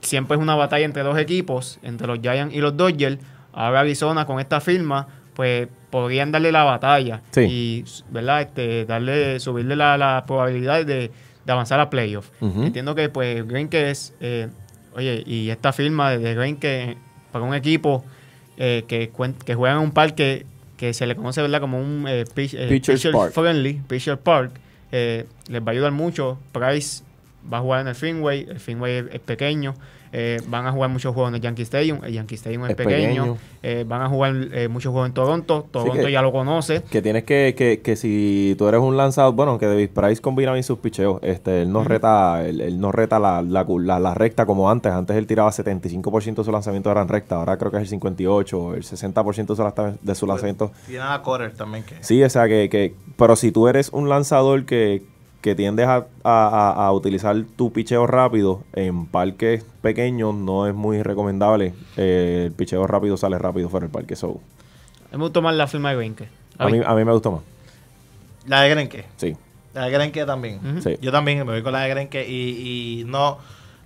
siempre es una batalla entre dos equipos, entre los Giants y los Dodgers. Ahora Arizona con esta firma, pues podrían darle la batalla y ¿verdad? Este, darle, subirle la probabilidad de, avanzar a playoffs. Entiendo que pues Green que es, eh, oye, y esta firma de Green que para un equipo eh, que, juegan en un parque que se le conoce ¿verdad? como un eh, eh Park. friendly, park, eh, les va a ayudar mucho. Price va a jugar en el Finway, el Finway es pequeño, eh, van a jugar muchos juegos en el Yankee Stadium. El Yankee Stadium es, pequeño. Eh, van a jugar eh, muchos juegos en Toronto. Toronto ya lo conoce. Que tienes que, que, que si tú eres un lanzador, bueno, que David Price combina bien sus picheos. Este, él no reta, él, reta la, la, recta como antes. Antes él tiraba 75% de su lanzamiento eran recta. Ahora creo que es el 58, el 60% de su pues, lanzamiento. Tiene a Correr también que. Sí, o sea que, que, pero si tú eres un lanzador que que tiendes a, utilizar tu picheo rápido en parques pequeños no es muy recomendable. Eh, el picheo rápido sale rápido fuera del parque. So. me gustó más la firma de Grenke. A, a mí, a mí me gustó más. ¿La de Grenke? Sí. La de Grenke también. Yo también me voy con la de Grenke y, no...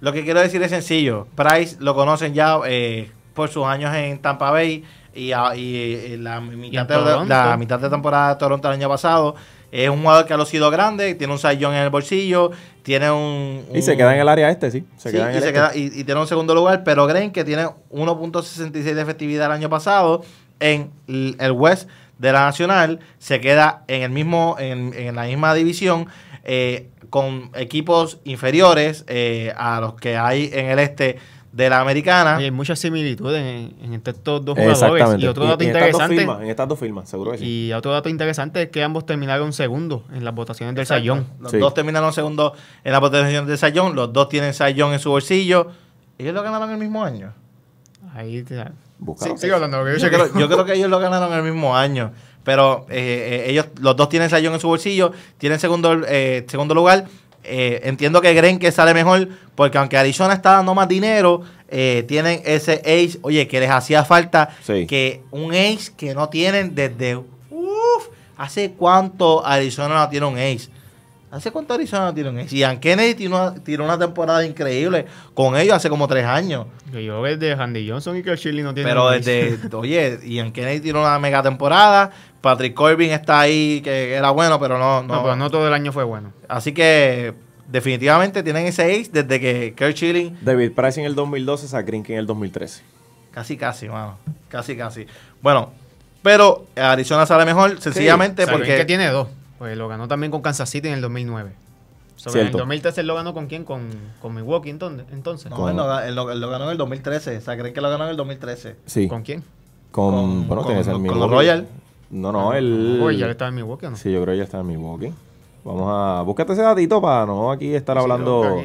Lo que quiero decir es sencillo. Price lo conocen ya eh, por sus años en Tampa Bay y, eh, la, mitad de, la mitad de temporada de Toronto el año pasado. Es un jugador que ha sido grande, tiene un Saiyón en el bolsillo, tiene un, Y se queda en el área este, sí. y, se este. queda, y, tiene un segundo lugar, pero Green que tiene 1.66 de efectividad el año pasado en el West de la Nacional, se queda en, el mismo, en, la misma división. Eh, con equipos inferiores eh, a los que hay en el este de la americana. Y hay muchas similitudes en, estos dos jugadores. Y otro dato interesante. en estas dos firmas, Y otro dato interesante es que ambos terminaron segundo en las votaciones del Sayón. Los dos terminaron segundo en las votaciones del Sayón. Los dos tienen Sayón en su bolsillo. Ellos lo ganaron el mismo año. Ahí está. yo, creo, que ellos lo ganaron el mismo año pero eh, eh, ellos los dos tienen Sayón en su bolsillo, tienen segundo, eh, segundo lugar, eh, entiendo que creen que sale mejor porque aunque Arizona está dando más dinero, eh, tienen ese ace, oye, que les hacía falta que un ace que no tienen desde, Uf, hace cuánto Arizona no tiene un ace. ¿Hace cuánto Arizona tiró en Y Ian Kennedy tiró una, temporada increíble con ellos hace como tres años. Yo desde Andy Johnson y que Shirley no tienen. Pero desde, oye, Ian Kennedy tiró una mega temporada. Patrick Corbin está ahí, que era bueno, pero no. No, todo el año fue bueno. Así que definitivamente tienen ese ace desde que Kirk Schilling. David Price en el 2012, Grink en el 2013. Casi, casi, mano. Casi, casi. Bueno, pero Arizona sale mejor sencillamente porque. que tiene dos. Pues lo ganó también con Kansas City en el 2009. en el 2013 lo ganó con quién? Con, con Milwaukee entonces. No, con... lo, ganó en el 2013. O sea, creen que lo ganó en el 2013. Sí. ¿Con quién? Con, con, los Royal. No, no, el. Oye, ya estaba en Milwaukee, ¿no? Sí, yo creo que ya está en Milwaukee. Vamos a. Búscate ese datito para no aquí estar hablando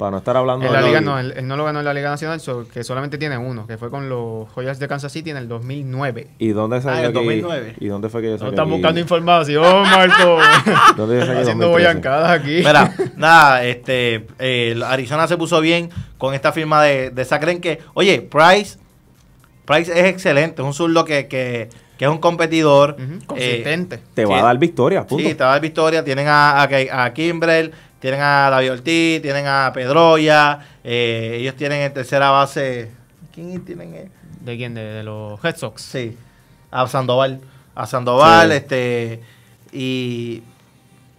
para no estar hablando en la liga, no, él, no lo ganó en la Liga Nacional, que solamente tiene uno, que fue con los Joyas de Kansas City en el 2009. ¿Y dónde salió ah, En el 2009. ¿Y dónde fue que No buscando información, Marco. ¿Dónde Haciendo boyancadas aquí. Mira, nada, este eh, Arizona se puso bien con esta firma de, de Sacren que, oye, Price Price es excelente, es un zurdo que, es un competidor. Eh, consistente. te va a dar victoria, punto. Sí, te va a dar victoria. Tienen a, a, a Kimbrel, tienen a David Ortiz, tienen a Pedroya, eh, ellos tienen en tercera base. ¿Quién tienen? ¿De quién? De, los Red Sox. Sí, a Sandoval. A Sandoval, este. Y.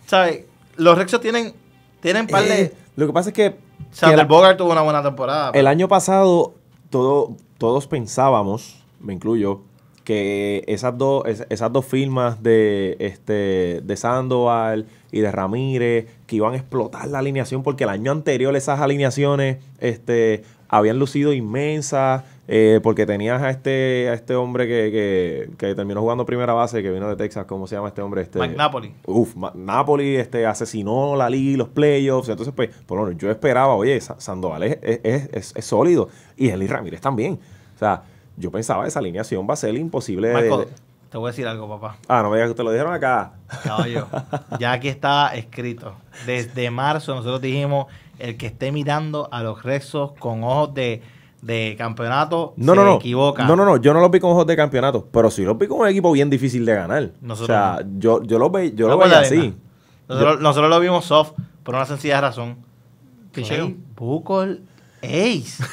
¿Sabes? Los Rexos tienen. Tienen par de. Eh, lo que pasa es que. Sander Bogart tuvo una buena temporada. El año pasado, todo, todos pensábamos, me incluyo, que esas dos, esas dos firmas de, este, de Sandoval y de Ramírez, que iban a explotar la alineación, porque el año anterior esas alineaciones este, habían lucido inmensas, eh, porque tenías a este, este hombre que, terminó jugando primera base, que vino de Texas, ¿cómo se llama este hombre? Este, McNapoli. Napoli. Uf, Napoli este, asesinó la liga los playoffs. Entonces, pues, por lo yo esperaba, oye, Sandoval es, sólido y Eli Ramírez también. O sea, yo pensaba, esa alineación va a ser imposible. te voy a decir algo, papá. Ah, no me que te lo dijeron acá. ya aquí está escrito. Desde marzo nosotros dijimos, el que esté mirando a los rezos con ojos de campeonato se no, no. equivoca. No, no, no, yo no lo vi con ojos de campeonato, pero sí lo vi con un equipo bien difícil de ganar. o sea, yo, yo los yo lo veía así. Nosotros, lo vimos soft por una sencilla razón. Bucol Ace.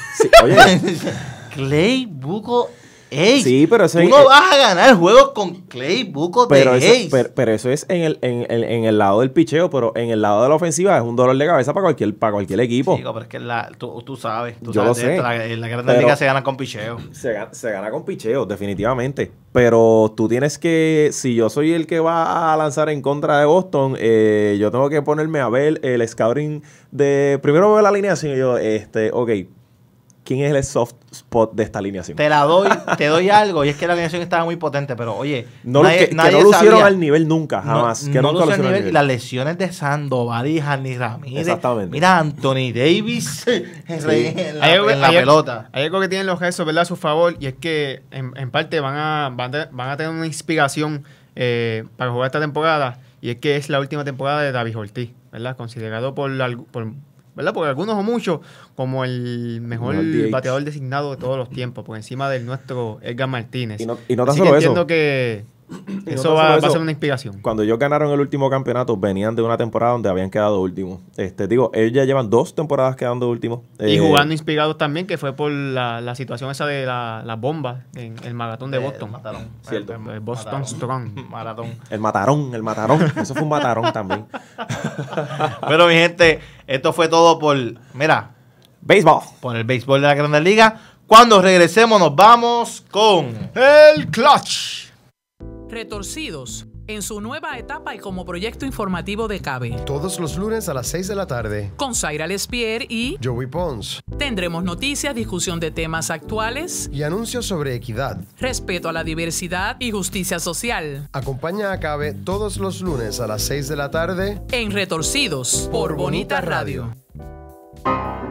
oye, Clay Buco Ace. Sí, pero eso Tú no vas a ganar el juego con Clay Buco de Ace. Pero, eso es en el, en, el lado del picheo, pero en el lado de la ofensiva es un dolor de cabeza para cualquier, para cualquier equipo. tú, sabes. lo en la Gran Liga se gana con picheo. Se, gana con picheo, definitivamente. Pero tú tienes que, si yo soy el que va a lanzar en contra de Boston, eh, yo tengo que ponerme a ver el scouting de... Primero veo la alineación y yo, este, ok, ¿Quién es el soft spot de esta alineación? Te la doy, te doy algo. Y es que la alineación estaba muy potente, pero oye, que, no lucieron al nivel nunca, jamás. que no lucieron al nivel. las lesiones de Sandoval y Hanny Ramírez. Exactamente. Mira, Anthony Davis la, pelota. Hay algo que tienen los gestos, ¿verdad? A su favor. Y es que en, parte van a, van tener una inspiración eh, para jugar esta temporada. Y es que es la última temporada de David Ortiz, ¿verdad? Considerado por ¿verdad? Porque algunos o muchos, como el mejor bateador designado de todos los tiempos, por encima del nuestro Edgar Martínez. Y no, entiendo que Eso, va, a ser una inspiración. Cuando ellos ganaron el último campeonato, venían de una temporada donde habían quedado últimos. Este, digo, ellos ya llevan dos temporadas quedando últimos. y eh, jugando inspirados también, que fue por la, situación esa de las la bomba en el maratón de eh, Boston. Ah, el El, Boston Strong. Maratón. El matarón, el matarón. Eso fue un matarón también. Pero mi gente, esto fue todo por, mira, béisbol. Por el béisbol de la Grandes Liga. Cuando regresemos nos vamos con el clutch. Retorcidos, en su nueva etapa y como proyecto informativo de CABE. Todos los lunes a las 6 de la tarde. Con Zaira Lespierre y Joey Pons. Tendremos noticias, discusión de temas actuales y anuncios sobre equidad, respeto a la diversidad y justicia social. Acompaña a CABE todos los lunes a las 6 de la tarde en Retorcidos por, Bonita Radio.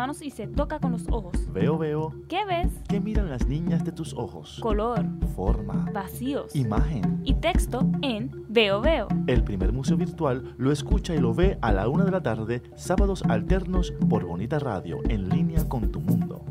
manos y se toca con los ojos. Veo, veo. ¿Qué ves? ¿Qué miran las niñas de tus ojos? Color. Forma. Vacíos. Imagen. Y texto en Veo, veo. El primer museo virtual lo escucha y lo ve a la una de la tarde, sábados alternos por Bonita Radio, en línea con tu mundo.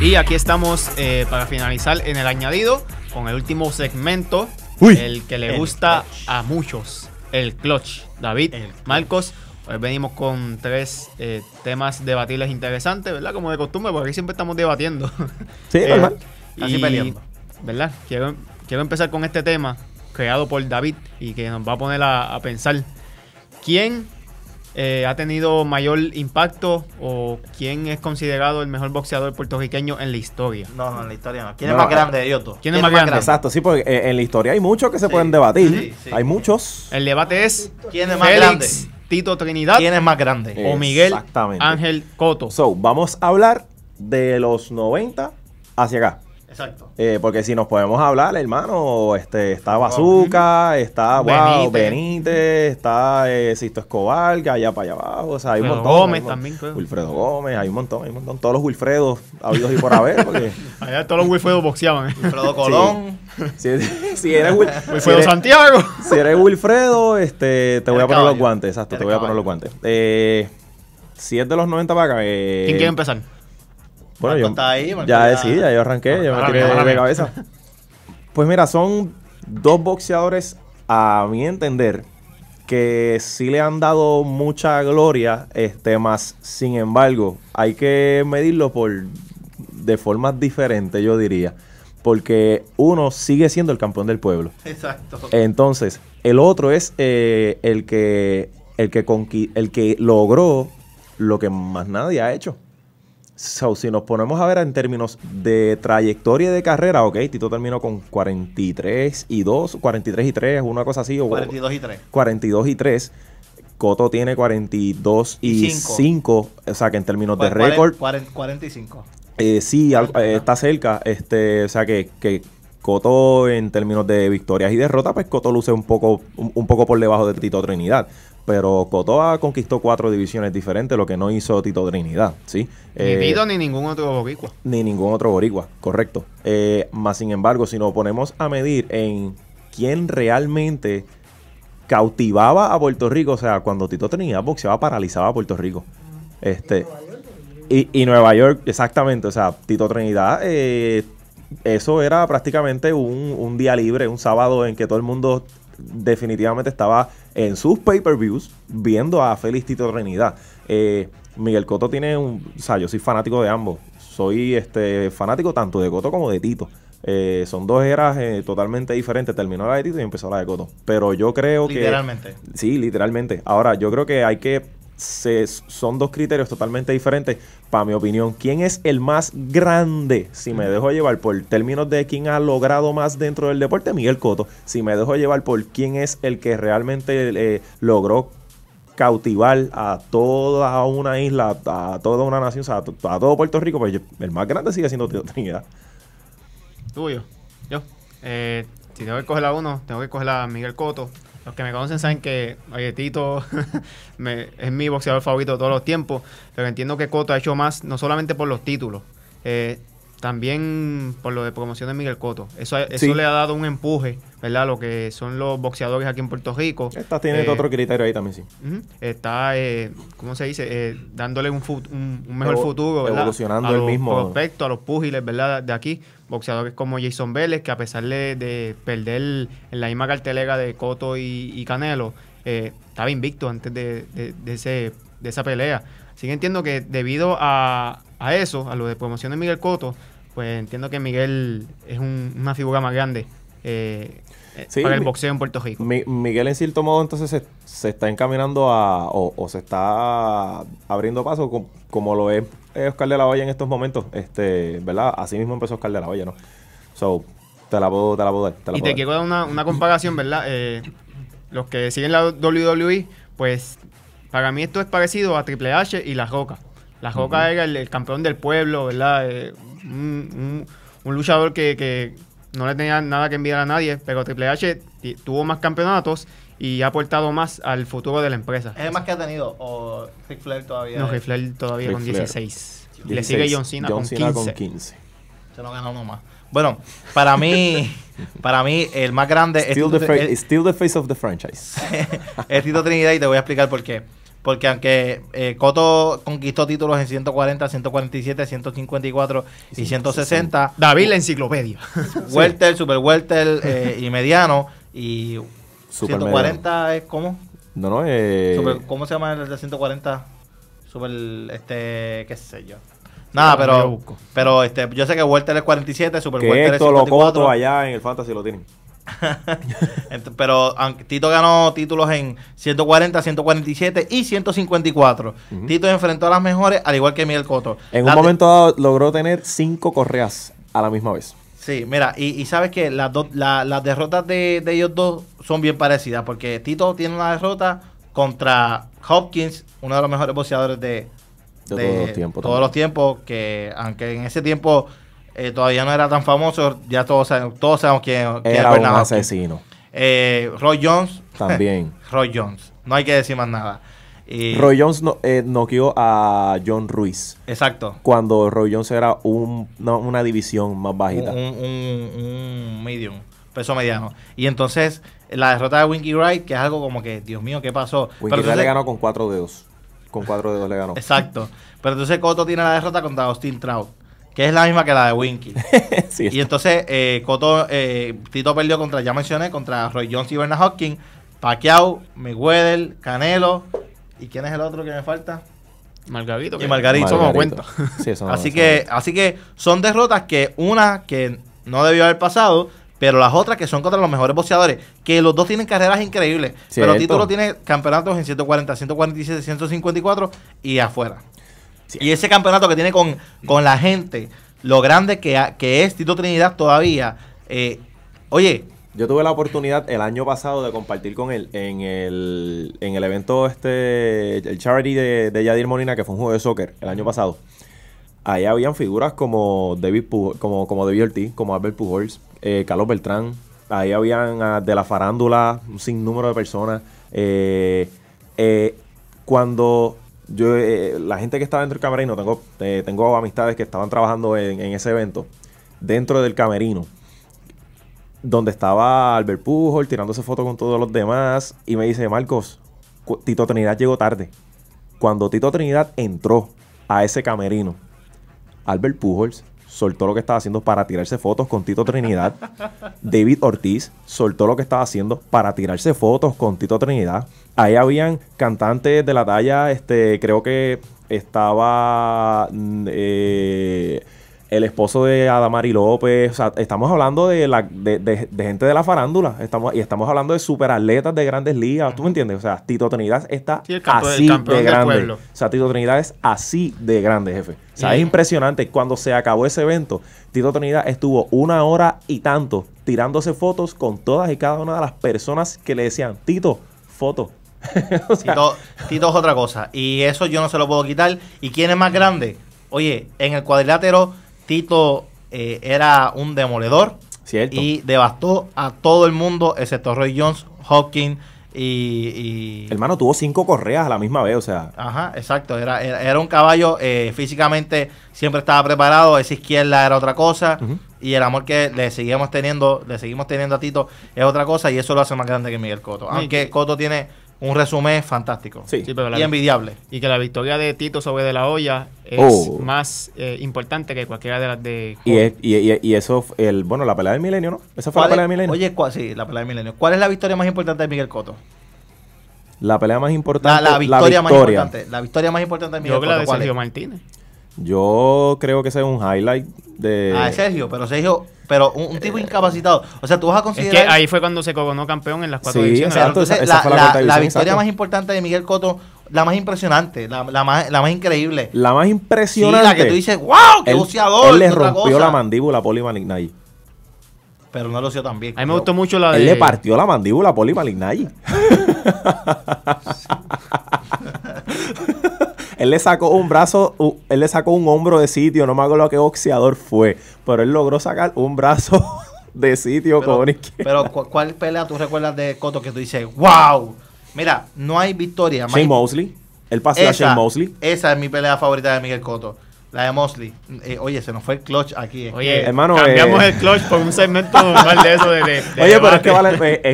Y aquí estamos eh, para finalizar en el añadido con el último segmento, el que le gusta a muchos, el clutch. David, Marcos, hoy venimos con tres eh, temas debatibles interesantes, ¿verdad? Como de costumbre, porque siempre estamos debatiendo. Sí, ¿verdad? Eh, Así peleando. ¿Verdad? Quiero, empezar con este tema creado por David y que nos va a poner a, a pensar. ¿Quién eh, ha tenido mayor impacto o quién es considerado el mejor boxeador puertorriqueño en la historia? No, no, en la historia ¿Quién eh, es más grande ¿Quién, es más, grande? Exacto, sí, porque eh, en la historia hay muchos que se pueden debatir. Hay muchos. El debate es ¿Quién es más grande? Tito Trinidad. ¿Quién es más grande? O Miguel Ángel Coto. So, vamos a hablar de los 90 hacia acá. Exacto. Eh, porque si nos podemos hablar, hermano, este, está Bazooka, está wow, Benítez, está eh, Sisto Escobar, que allá para allá abajo. O sea, hay un montón. Gómez también, creo. Wilfredo Gómez, hay un montón, hay un montón. Todos los Wilfredos habidos y por haber. Porque... allá todos los Wilfredos boxeaban. ¿eh? Wilfredo Colón. Si, eres Wilfredo Santiago. Si eres Wilfredo, este, te voy a poner los guantes. Exacto, te voy a poner los guantes. Eh, si es de los 90 para acá. Eh, ¿Quién quiere empezar? ya, ya... ya yo arranqué, ya me tiré de cabeza. Pues mira, son dos boxeadores, a mi entender, que sí le han dado mucha gloria, este, más sin embargo, hay que medirlo por de formas diferentes, yo diría. Porque uno sigue siendo el campeón del pueblo. Exacto. Entonces, el otro es eh, el que el que, el que logró lo que más nadie ha hecho. So, si nos ponemos a ver en términos de trayectoria de carrera, ok, Tito terminó con 43 y 2, 43 y 3, una cosa así. O 42 y 3. 42 y 3. Coto tiene 42 y 5. o sea, que en términos de récord. 45. Eh, sí, eh, está cerca. Este, o sea, que, que Coto en términos de victorias y derrotas, pues Coto luce un poco, un, poco por debajo de Tito Trinidad pero Cotoa conquistó cuatro divisiones diferentes, lo que no hizo Tito Trinidad, ¿sí? ni eh, Tito ni ningún otro boricua. Ni ningún otro boricua, correcto. Eh, más sin embargo, si nos ponemos a medir en quién realmente cautivaba a Puerto Rico, o sea, cuando Tito Trinidad boxeaba, paralizaba a Puerto Rico. Este, y, y Nueva York, exactamente, o sea, Tito Trinidad... Eh, eso era prácticamente un, un, día libre, un sábado en que todo el mundo definitivamente estaba en sus pay-per-views viendo a Félix Tito Trinidad. Eh, Miguel Coto tiene un. O sea, yo soy fanático de ambos. Soy este fanático tanto de Coto como de Tito. Eh, son dos eras eh, totalmente diferentes. Terminó la de Tito y empezó la de Coto. Pero yo creo que. Literalmente. Sí, literalmente. Ahora, yo creo que hay que son dos criterios totalmente diferentes, para mi opinión. ¿Quién es el más grande? Si me dejo llevar por términos de quién ha logrado más dentro del deporte, Miguel Coto. Si me dejo llevar por quién es el que realmente eh, logró cautivar a toda una isla, a toda una nación, o sea, a, todo Puerto Rico, pues el más grande sigue siendo Trinidad. Tuyo, yo. Eh, si tengo que coger a uno, tengo que coger a Miguel Coto los que me conocen saben que, oye, es mi boxeador favorito de todos los tiempos, pero entiendo que Coto ha hecho más, no solamente por los títulos, eh, también por lo de promoción de Miguel Coto. Eso, eso le ha dado un empuje, ¿verdad? Lo que son los boxeadores aquí en Puerto Rico. Estás tiene eh, otro criterio ahí también, sí. Está, eh, ¿cómo se dice? Eh, dándole un, mejor futuro, Evolucionando el mismo. respecto a los púgiles, ¿verdad? De aquí. Boxeadores como Jason Vélez, que a pesar de, perder en la misma cartelera de Coto y, Canelo, eh, estaba invicto antes ese, de esa pelea. Sí entiendo que debido a, eso, a lo de promoción de Miguel Coto, pues entiendo que Miguel es una figura más grande eh, eh, para el boxeo en Puerto Rico. Miguel en cierto modo entonces se, está encaminando a, o, se está abriendo paso como, lo es eh, Oscar de la Hoya en estos momentos, este, ¿verdad? Así mismo empezó Oscar de la Hoya, ¿no? So, te la puedo, la puedo dar. y te quiero dar una, una comparación, ¿verdad? los que siguen la WWE, pues para mí esto es parecido a Triple H y La Roca. La Roca era el, campeón del pueblo, ¿verdad? Eh, un, luchador que, no le tenía nada que enviar a nadie, pero Triple H tuvo más campeonatos y ha aportado más al futuro de la empresa. ¿Es el más que ha tenido o Ric Flair todavía? No, Ric Flair todavía con 16. Le sigue John Cena, con, 15. con 15. Se lo ganó nomás. Bueno, para mí, para mí el más grande es, still the face of the franchise. es Tito Trinidad y te voy a explicar por qué porque aunque Cotto eh, Coto conquistó títulos en 140, 147, 154 y 160. David la enciclopedia. Welter, Super Welter eh, y mediano. Y 140 es como. No, no, eh, ¿Cómo se llama el de 140? Super, este, qué sé yo. Nada, pero, pero este, yo sé que Welter es 47, Super Welter es 54. Esto lo coto allá en el Fantasy lo tienen. Pero Tito ganó títulos en 140, 147 y 154. Tito enfrentó a las mejores, al igual que Miguel Cotto. En un momento dado logró tener cinco correas a la misma vez. Sí, mira, y, sabes que las, derrotas de, ellos dos son bien parecidas, porque Tito tiene una derrota contra Hopkins, uno de los mejores boxeadores de, todos los tiempos, todos los tiempos que aunque en ese tiempo eh, todavía no era tan famoso, ya todos, todos sabemos quién, era un asesino. Eh, Roy Jones. También. Roy Jones. No hay que decir más nada. Roy Jones no, eh, noqueó a John Ruiz. Exacto. Cuando Roy Jones era una división más bajita. Un, un, medium, peso mediano. Y entonces la derrota de Winky Wright, que es algo como que, Dios mío, ¿qué pasó? Winky Pero le ganó con cuatro dedos. Con cuatro dedos le ganó. Exacto. Pero entonces Cotto tiene la derrota contra Austin Trout que es la misma que la de Winky. y entonces eh, Coto, eh, Tito perdió contra, ya mencioné, contra Roy Jones y Bernard Hopkins, Pacquiao, Mayweather, Canelo. ¿Y quién es el otro que me falta? Margarito. Y Margarito. como cuenta. así, que, así que son derrotas que una que no debió haber pasado, pero las otras que son contra los mejores boxeadores, que los dos tienen carreras increíbles, Pero Tito lo tiene campeonatos en 140, 147, 154 y afuera. Y ese campeonato que tiene con, la gente, lo grande que, es Tito Trinidad todavía. Eh, oye. Yo tuve la oportunidad el año pasado de compartir con él en el, evento, este, el charity de, Yadir Molina, que fue un juego de soccer el año pasado. Ahí habían figuras como David como, como David Ortiz, como Albert Pujols, eh, Carlos Beltrán. Ahí habían ah, de la farándula un sinnúmero de personas. Eh, cuando yo eh, la gente que estaba dentro del camerino, tengo, eh, tengo amistades que estaban trabajando en, ese evento, dentro del camerino, donde estaba Albert Pujol tirándose fotos con todos los demás, y me dice, Marcos, Tito Trinidad llegó tarde. Cuando Tito Trinidad entró a ese camerino, Albert Pujols soltó lo que estaba haciendo para tirarse fotos con Tito Trinidad. David Ortiz soltó lo que estaba haciendo para tirarse fotos con Tito Trinidad ahí habían cantantes de la talla, este, creo que estaba mm, eh, el esposo de Adamari López, o sea, estamos hablando de, la, de, gente de la farándula, estamos, y estamos hablando de superatletas de grandes ligas, ¿tú me entiendes? O sea, Tito Trinidad está así de grande. O sea, Tito Trinidad es así de grande, jefe. O sea, es impresionante. Cuando se acabó ese evento, Tito Trinidad estuvo una hora y tanto tirándose fotos con todas y cada una de las personas que le decían, Tito, foto, Tito, es otra cosa. Y eso yo no se lo puedo quitar. ¿Y quién es más mm. grande? Oye, en el cuadrilátero, Tito eh, era un demoledor. Y devastó a todo el mundo, excepto Roy Jones, Hopkins. Y, y, Hermano, tuvo cinco correas a la misma vez, o sea. Ajá, exacto. Era, un caballo, eh, físicamente siempre estaba preparado, esa izquierda era otra cosa. Y el amor que le seguimos teniendo, le seguimos teniendo a Tito es otra cosa, y eso lo hace más grande que Miguel Coto. Aunque Coto tiene un resumen fantástico y envidiable. Y que la victoria de Tito sobre De La olla es oh. más eh, importante que cualquiera de las de... Y, y, eso, el bueno, la pelea del milenio, ¿no? Esa fue la pelea del milenio. Oye, cuál, sí, la pelea del milenio. ¿Cuál es la victoria más importante de Miguel Cotto? La pelea más importante. La, victoria, más importante. La victoria más importante de Miguel Cotto. Yo la de Sergio Martínez. Yo creo que ese es un highlight de. Ah, Sergio, pero Sergio, pero un, tipo incapacitado. O sea, tú vas a considerar. Es ahí fue cuando se coronó campeón en las cuatro sí, esa, la, victoria más importante de Miguel Cotto, la más impresionante, la, más, increíble. La más impresionante. Sí, la que tú dices, ¡wow! ¡Qué él, Él le rompió la mandíbula a Poli Malignay Pero no lo hizo tan bien. A mí me gustó mucho la de. Él le partió la mandíbula a Poli malignay. él le sacó un brazo, él le sacó un hombro de sitio, no me acuerdo que boxeador fue, pero él logró sacar un brazo de sitio con Pero, ¿cuál pelea tú recuerdas de Cotto que tú dices, wow? Mira, no hay victoria. Shane Mosley. Él pase a Shane Mosley. Esa es mi pelea favorita de Miguel Cotto. La de Mosley. Eh, oye, se nos fue el clutch aquí. oye, hermano. Cambiamos eh, el clutch por un segmento normal de eso. De, oye, pero es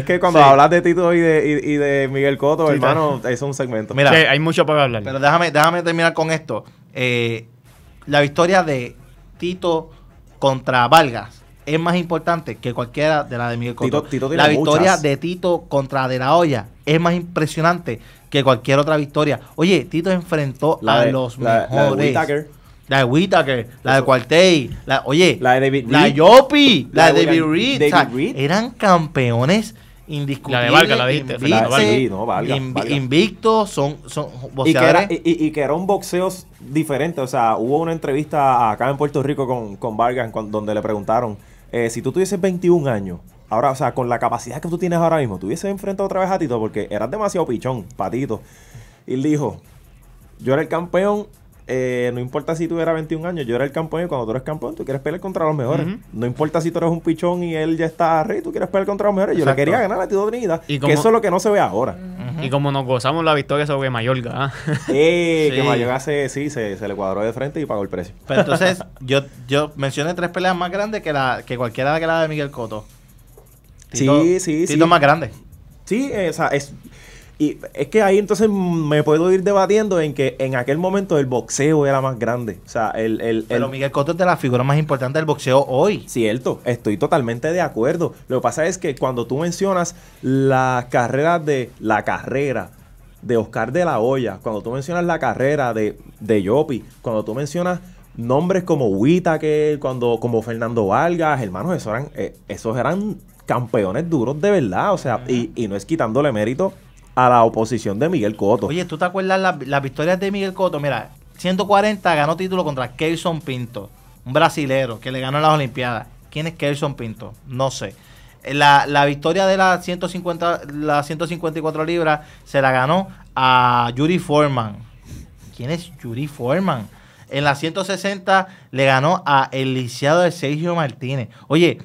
que, eh, cuando hablas de Tito y de, Miguel Coto, hermano, es un segmento. Mira, hay mucho para hablar. Pero déjame, déjame terminar con esto. la victoria de Tito contra Vargas es más importante que cualquiera de la de Miguel Cotto. la victoria de Tito contra De La Hoya es más impresionante que cualquier otra victoria. Oye, Tito enfrentó a los mejores. La de la de Cuartey, la, oye, la de David la Yopi, la, de David, Reed, eran campeones indiscutibles. La de Vargas, la viste. Invictos, No, son, son Y que, eran boxeos Diferentes O sea, hubo una entrevista acá en Puerto Rico con, con Vargas donde le preguntaron, eh, si tú tuvieses 21 años, ahora, o sea, con la capacidad que tú tienes ahora mismo, ¿Tuvieses enfrentado otra vez a Tito porque eras demasiado pichón, patito. Y él dijo, yo era el campeón eh, no importa si tú eras 21 años, yo era el campeón y cuando tú eres campeón, tú quieres pelear contra los mejores. No importa si tú eres un pichón y él ya está arriba, tú quieres pelear contra los mejores. Yo le quería ganar a Tito Trinidad, ¿Y que eso es lo que no se ve ahora. Y como nos gozamos la victoria sobre Mallorca. ¿ah? que Mayorga se, sí, se, le cuadró de frente y pagó el precio. Pero entonces, yo, yo mencioné tres peleas más grandes que, la, que cualquiera que la de Miguel Cotto. sí sí, sí, Tito sí. más grande. Sí, o sea, es y es que ahí entonces me puedo ir debatiendo en que en aquel momento el boxeo era más grande. O sea, el. el Pero Miguel Cotto es de la figura más importante del boxeo hoy. Cierto, estoy totalmente de acuerdo. Lo que pasa es que cuando tú mencionas la carrera de. La carrera de Oscar de la Hoya, cuando tú mencionas la carrera de, de Yopi, cuando tú mencionas nombres como Whittaker, cuando como Fernando Vargas, hermanos, esos eran, eh, esos eran campeones duros de verdad. O sea, y, y no es quitándole mérito a la oposición de Miguel Coto. Oye, ¿tú te acuerdas las, victorias de Miguel Coto? Mira, 140 ganó título contra Kelson Pinto, un brasilero que le ganó en las Olimpiadas. ¿Quién es Kelson Pinto? No sé. La, victoria de las 150, la 154 libras se la ganó a Yuri Foreman. ¿Quién es Yuri Foreman? En las 160 le ganó a el de Sergio Martínez. Oye,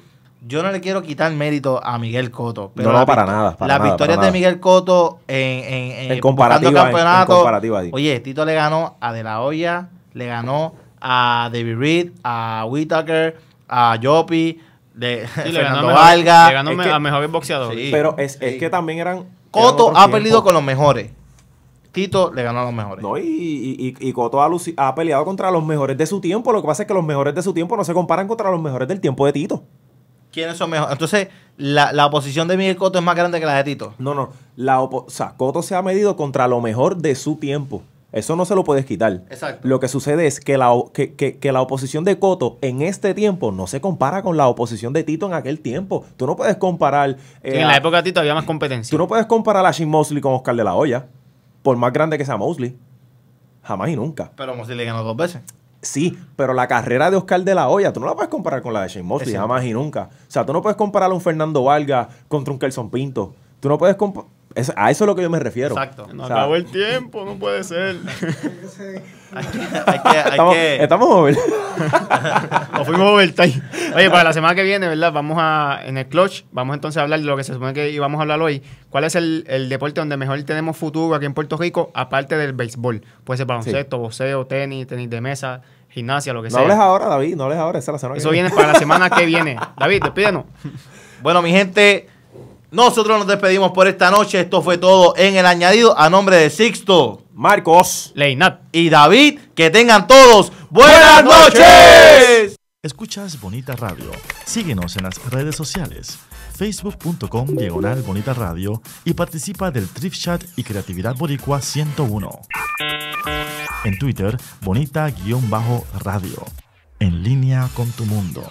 yo no le quiero quitar mérito a Miguel Coto. Pero no, no, para nada. las victorias de Miguel Coto en, en, en, oye, Tito le ganó a De La Hoya, le ganó a David Reed, a Whitaker, a Jopi, de sí, Valga. Le ganó a mejores boxeadores. pero es, que también eran. Coto ha peleado con los mejores. Tito le ganó a los mejores. No, y, y, Coto ha, ha peleado contra los mejores de su tiempo. Lo que pasa es que los mejores de su tiempo no se comparan contra los mejores del tiempo de Tito quiénes son mejores. Entonces, la, oposición de Miguel Coto es más grande que la de Tito. No, no. La o sea, Cotto se ha medido contra lo mejor de su tiempo. Eso no se lo puedes quitar. Exacto. Lo que sucede es que la, la oposición de Coto en este tiempo no se compara con la oposición de Tito en aquel tiempo. Tú no puedes comparar. Eh, en la época de Tito había más competencia. Tú no puedes comparar a Jim Mosley con Oscar de la Hoya, por más grande que sea Mosley. Jamás y nunca. Pero Mosley le ganó dos veces. Sí, pero la carrera de Oscar de la Hoya, tú no la puedes comparar con la de Shane Mosley, jamás y nunca. O sea, tú no puedes comparar a un Fernando Vargas contra un Kelson Pinto. Tú no puedes comparar a eso es lo que yo me refiero. Exacto. no acabó el tiempo, no puede ser. hay hay que, estamos, que... Nos fuimos overtime. Oye, para la semana que viene, ¿verdad? Vamos a, en el clutch, vamos entonces a hablar de lo que se supone que íbamos a hablar hoy. ¿Cuál es el, el deporte donde mejor tenemos futuro aquí en Puerto Rico, aparte del béisbol? Puede ser baloncesto, sí. boxeo, tenis, tenis de mesa, gimnasia, lo que sea. No hables ahora, David, no hables ahora, esa es la semana Eso que viene. viene para la semana que viene. David, despídenos. bueno, mi gente... Nosotros nos despedimos por esta noche. Esto fue todo en el añadido. A nombre de Sixto, Marcos, Leinat y David, que tengan todos buenas, noches. Escuchas Bonita Radio. Síguenos en las redes sociales, facebook.com diagonal Bonita Radio y participa del Trip Chat y Creatividad Boricua 101. En Twitter, bonita-radio. En línea con tu mundo.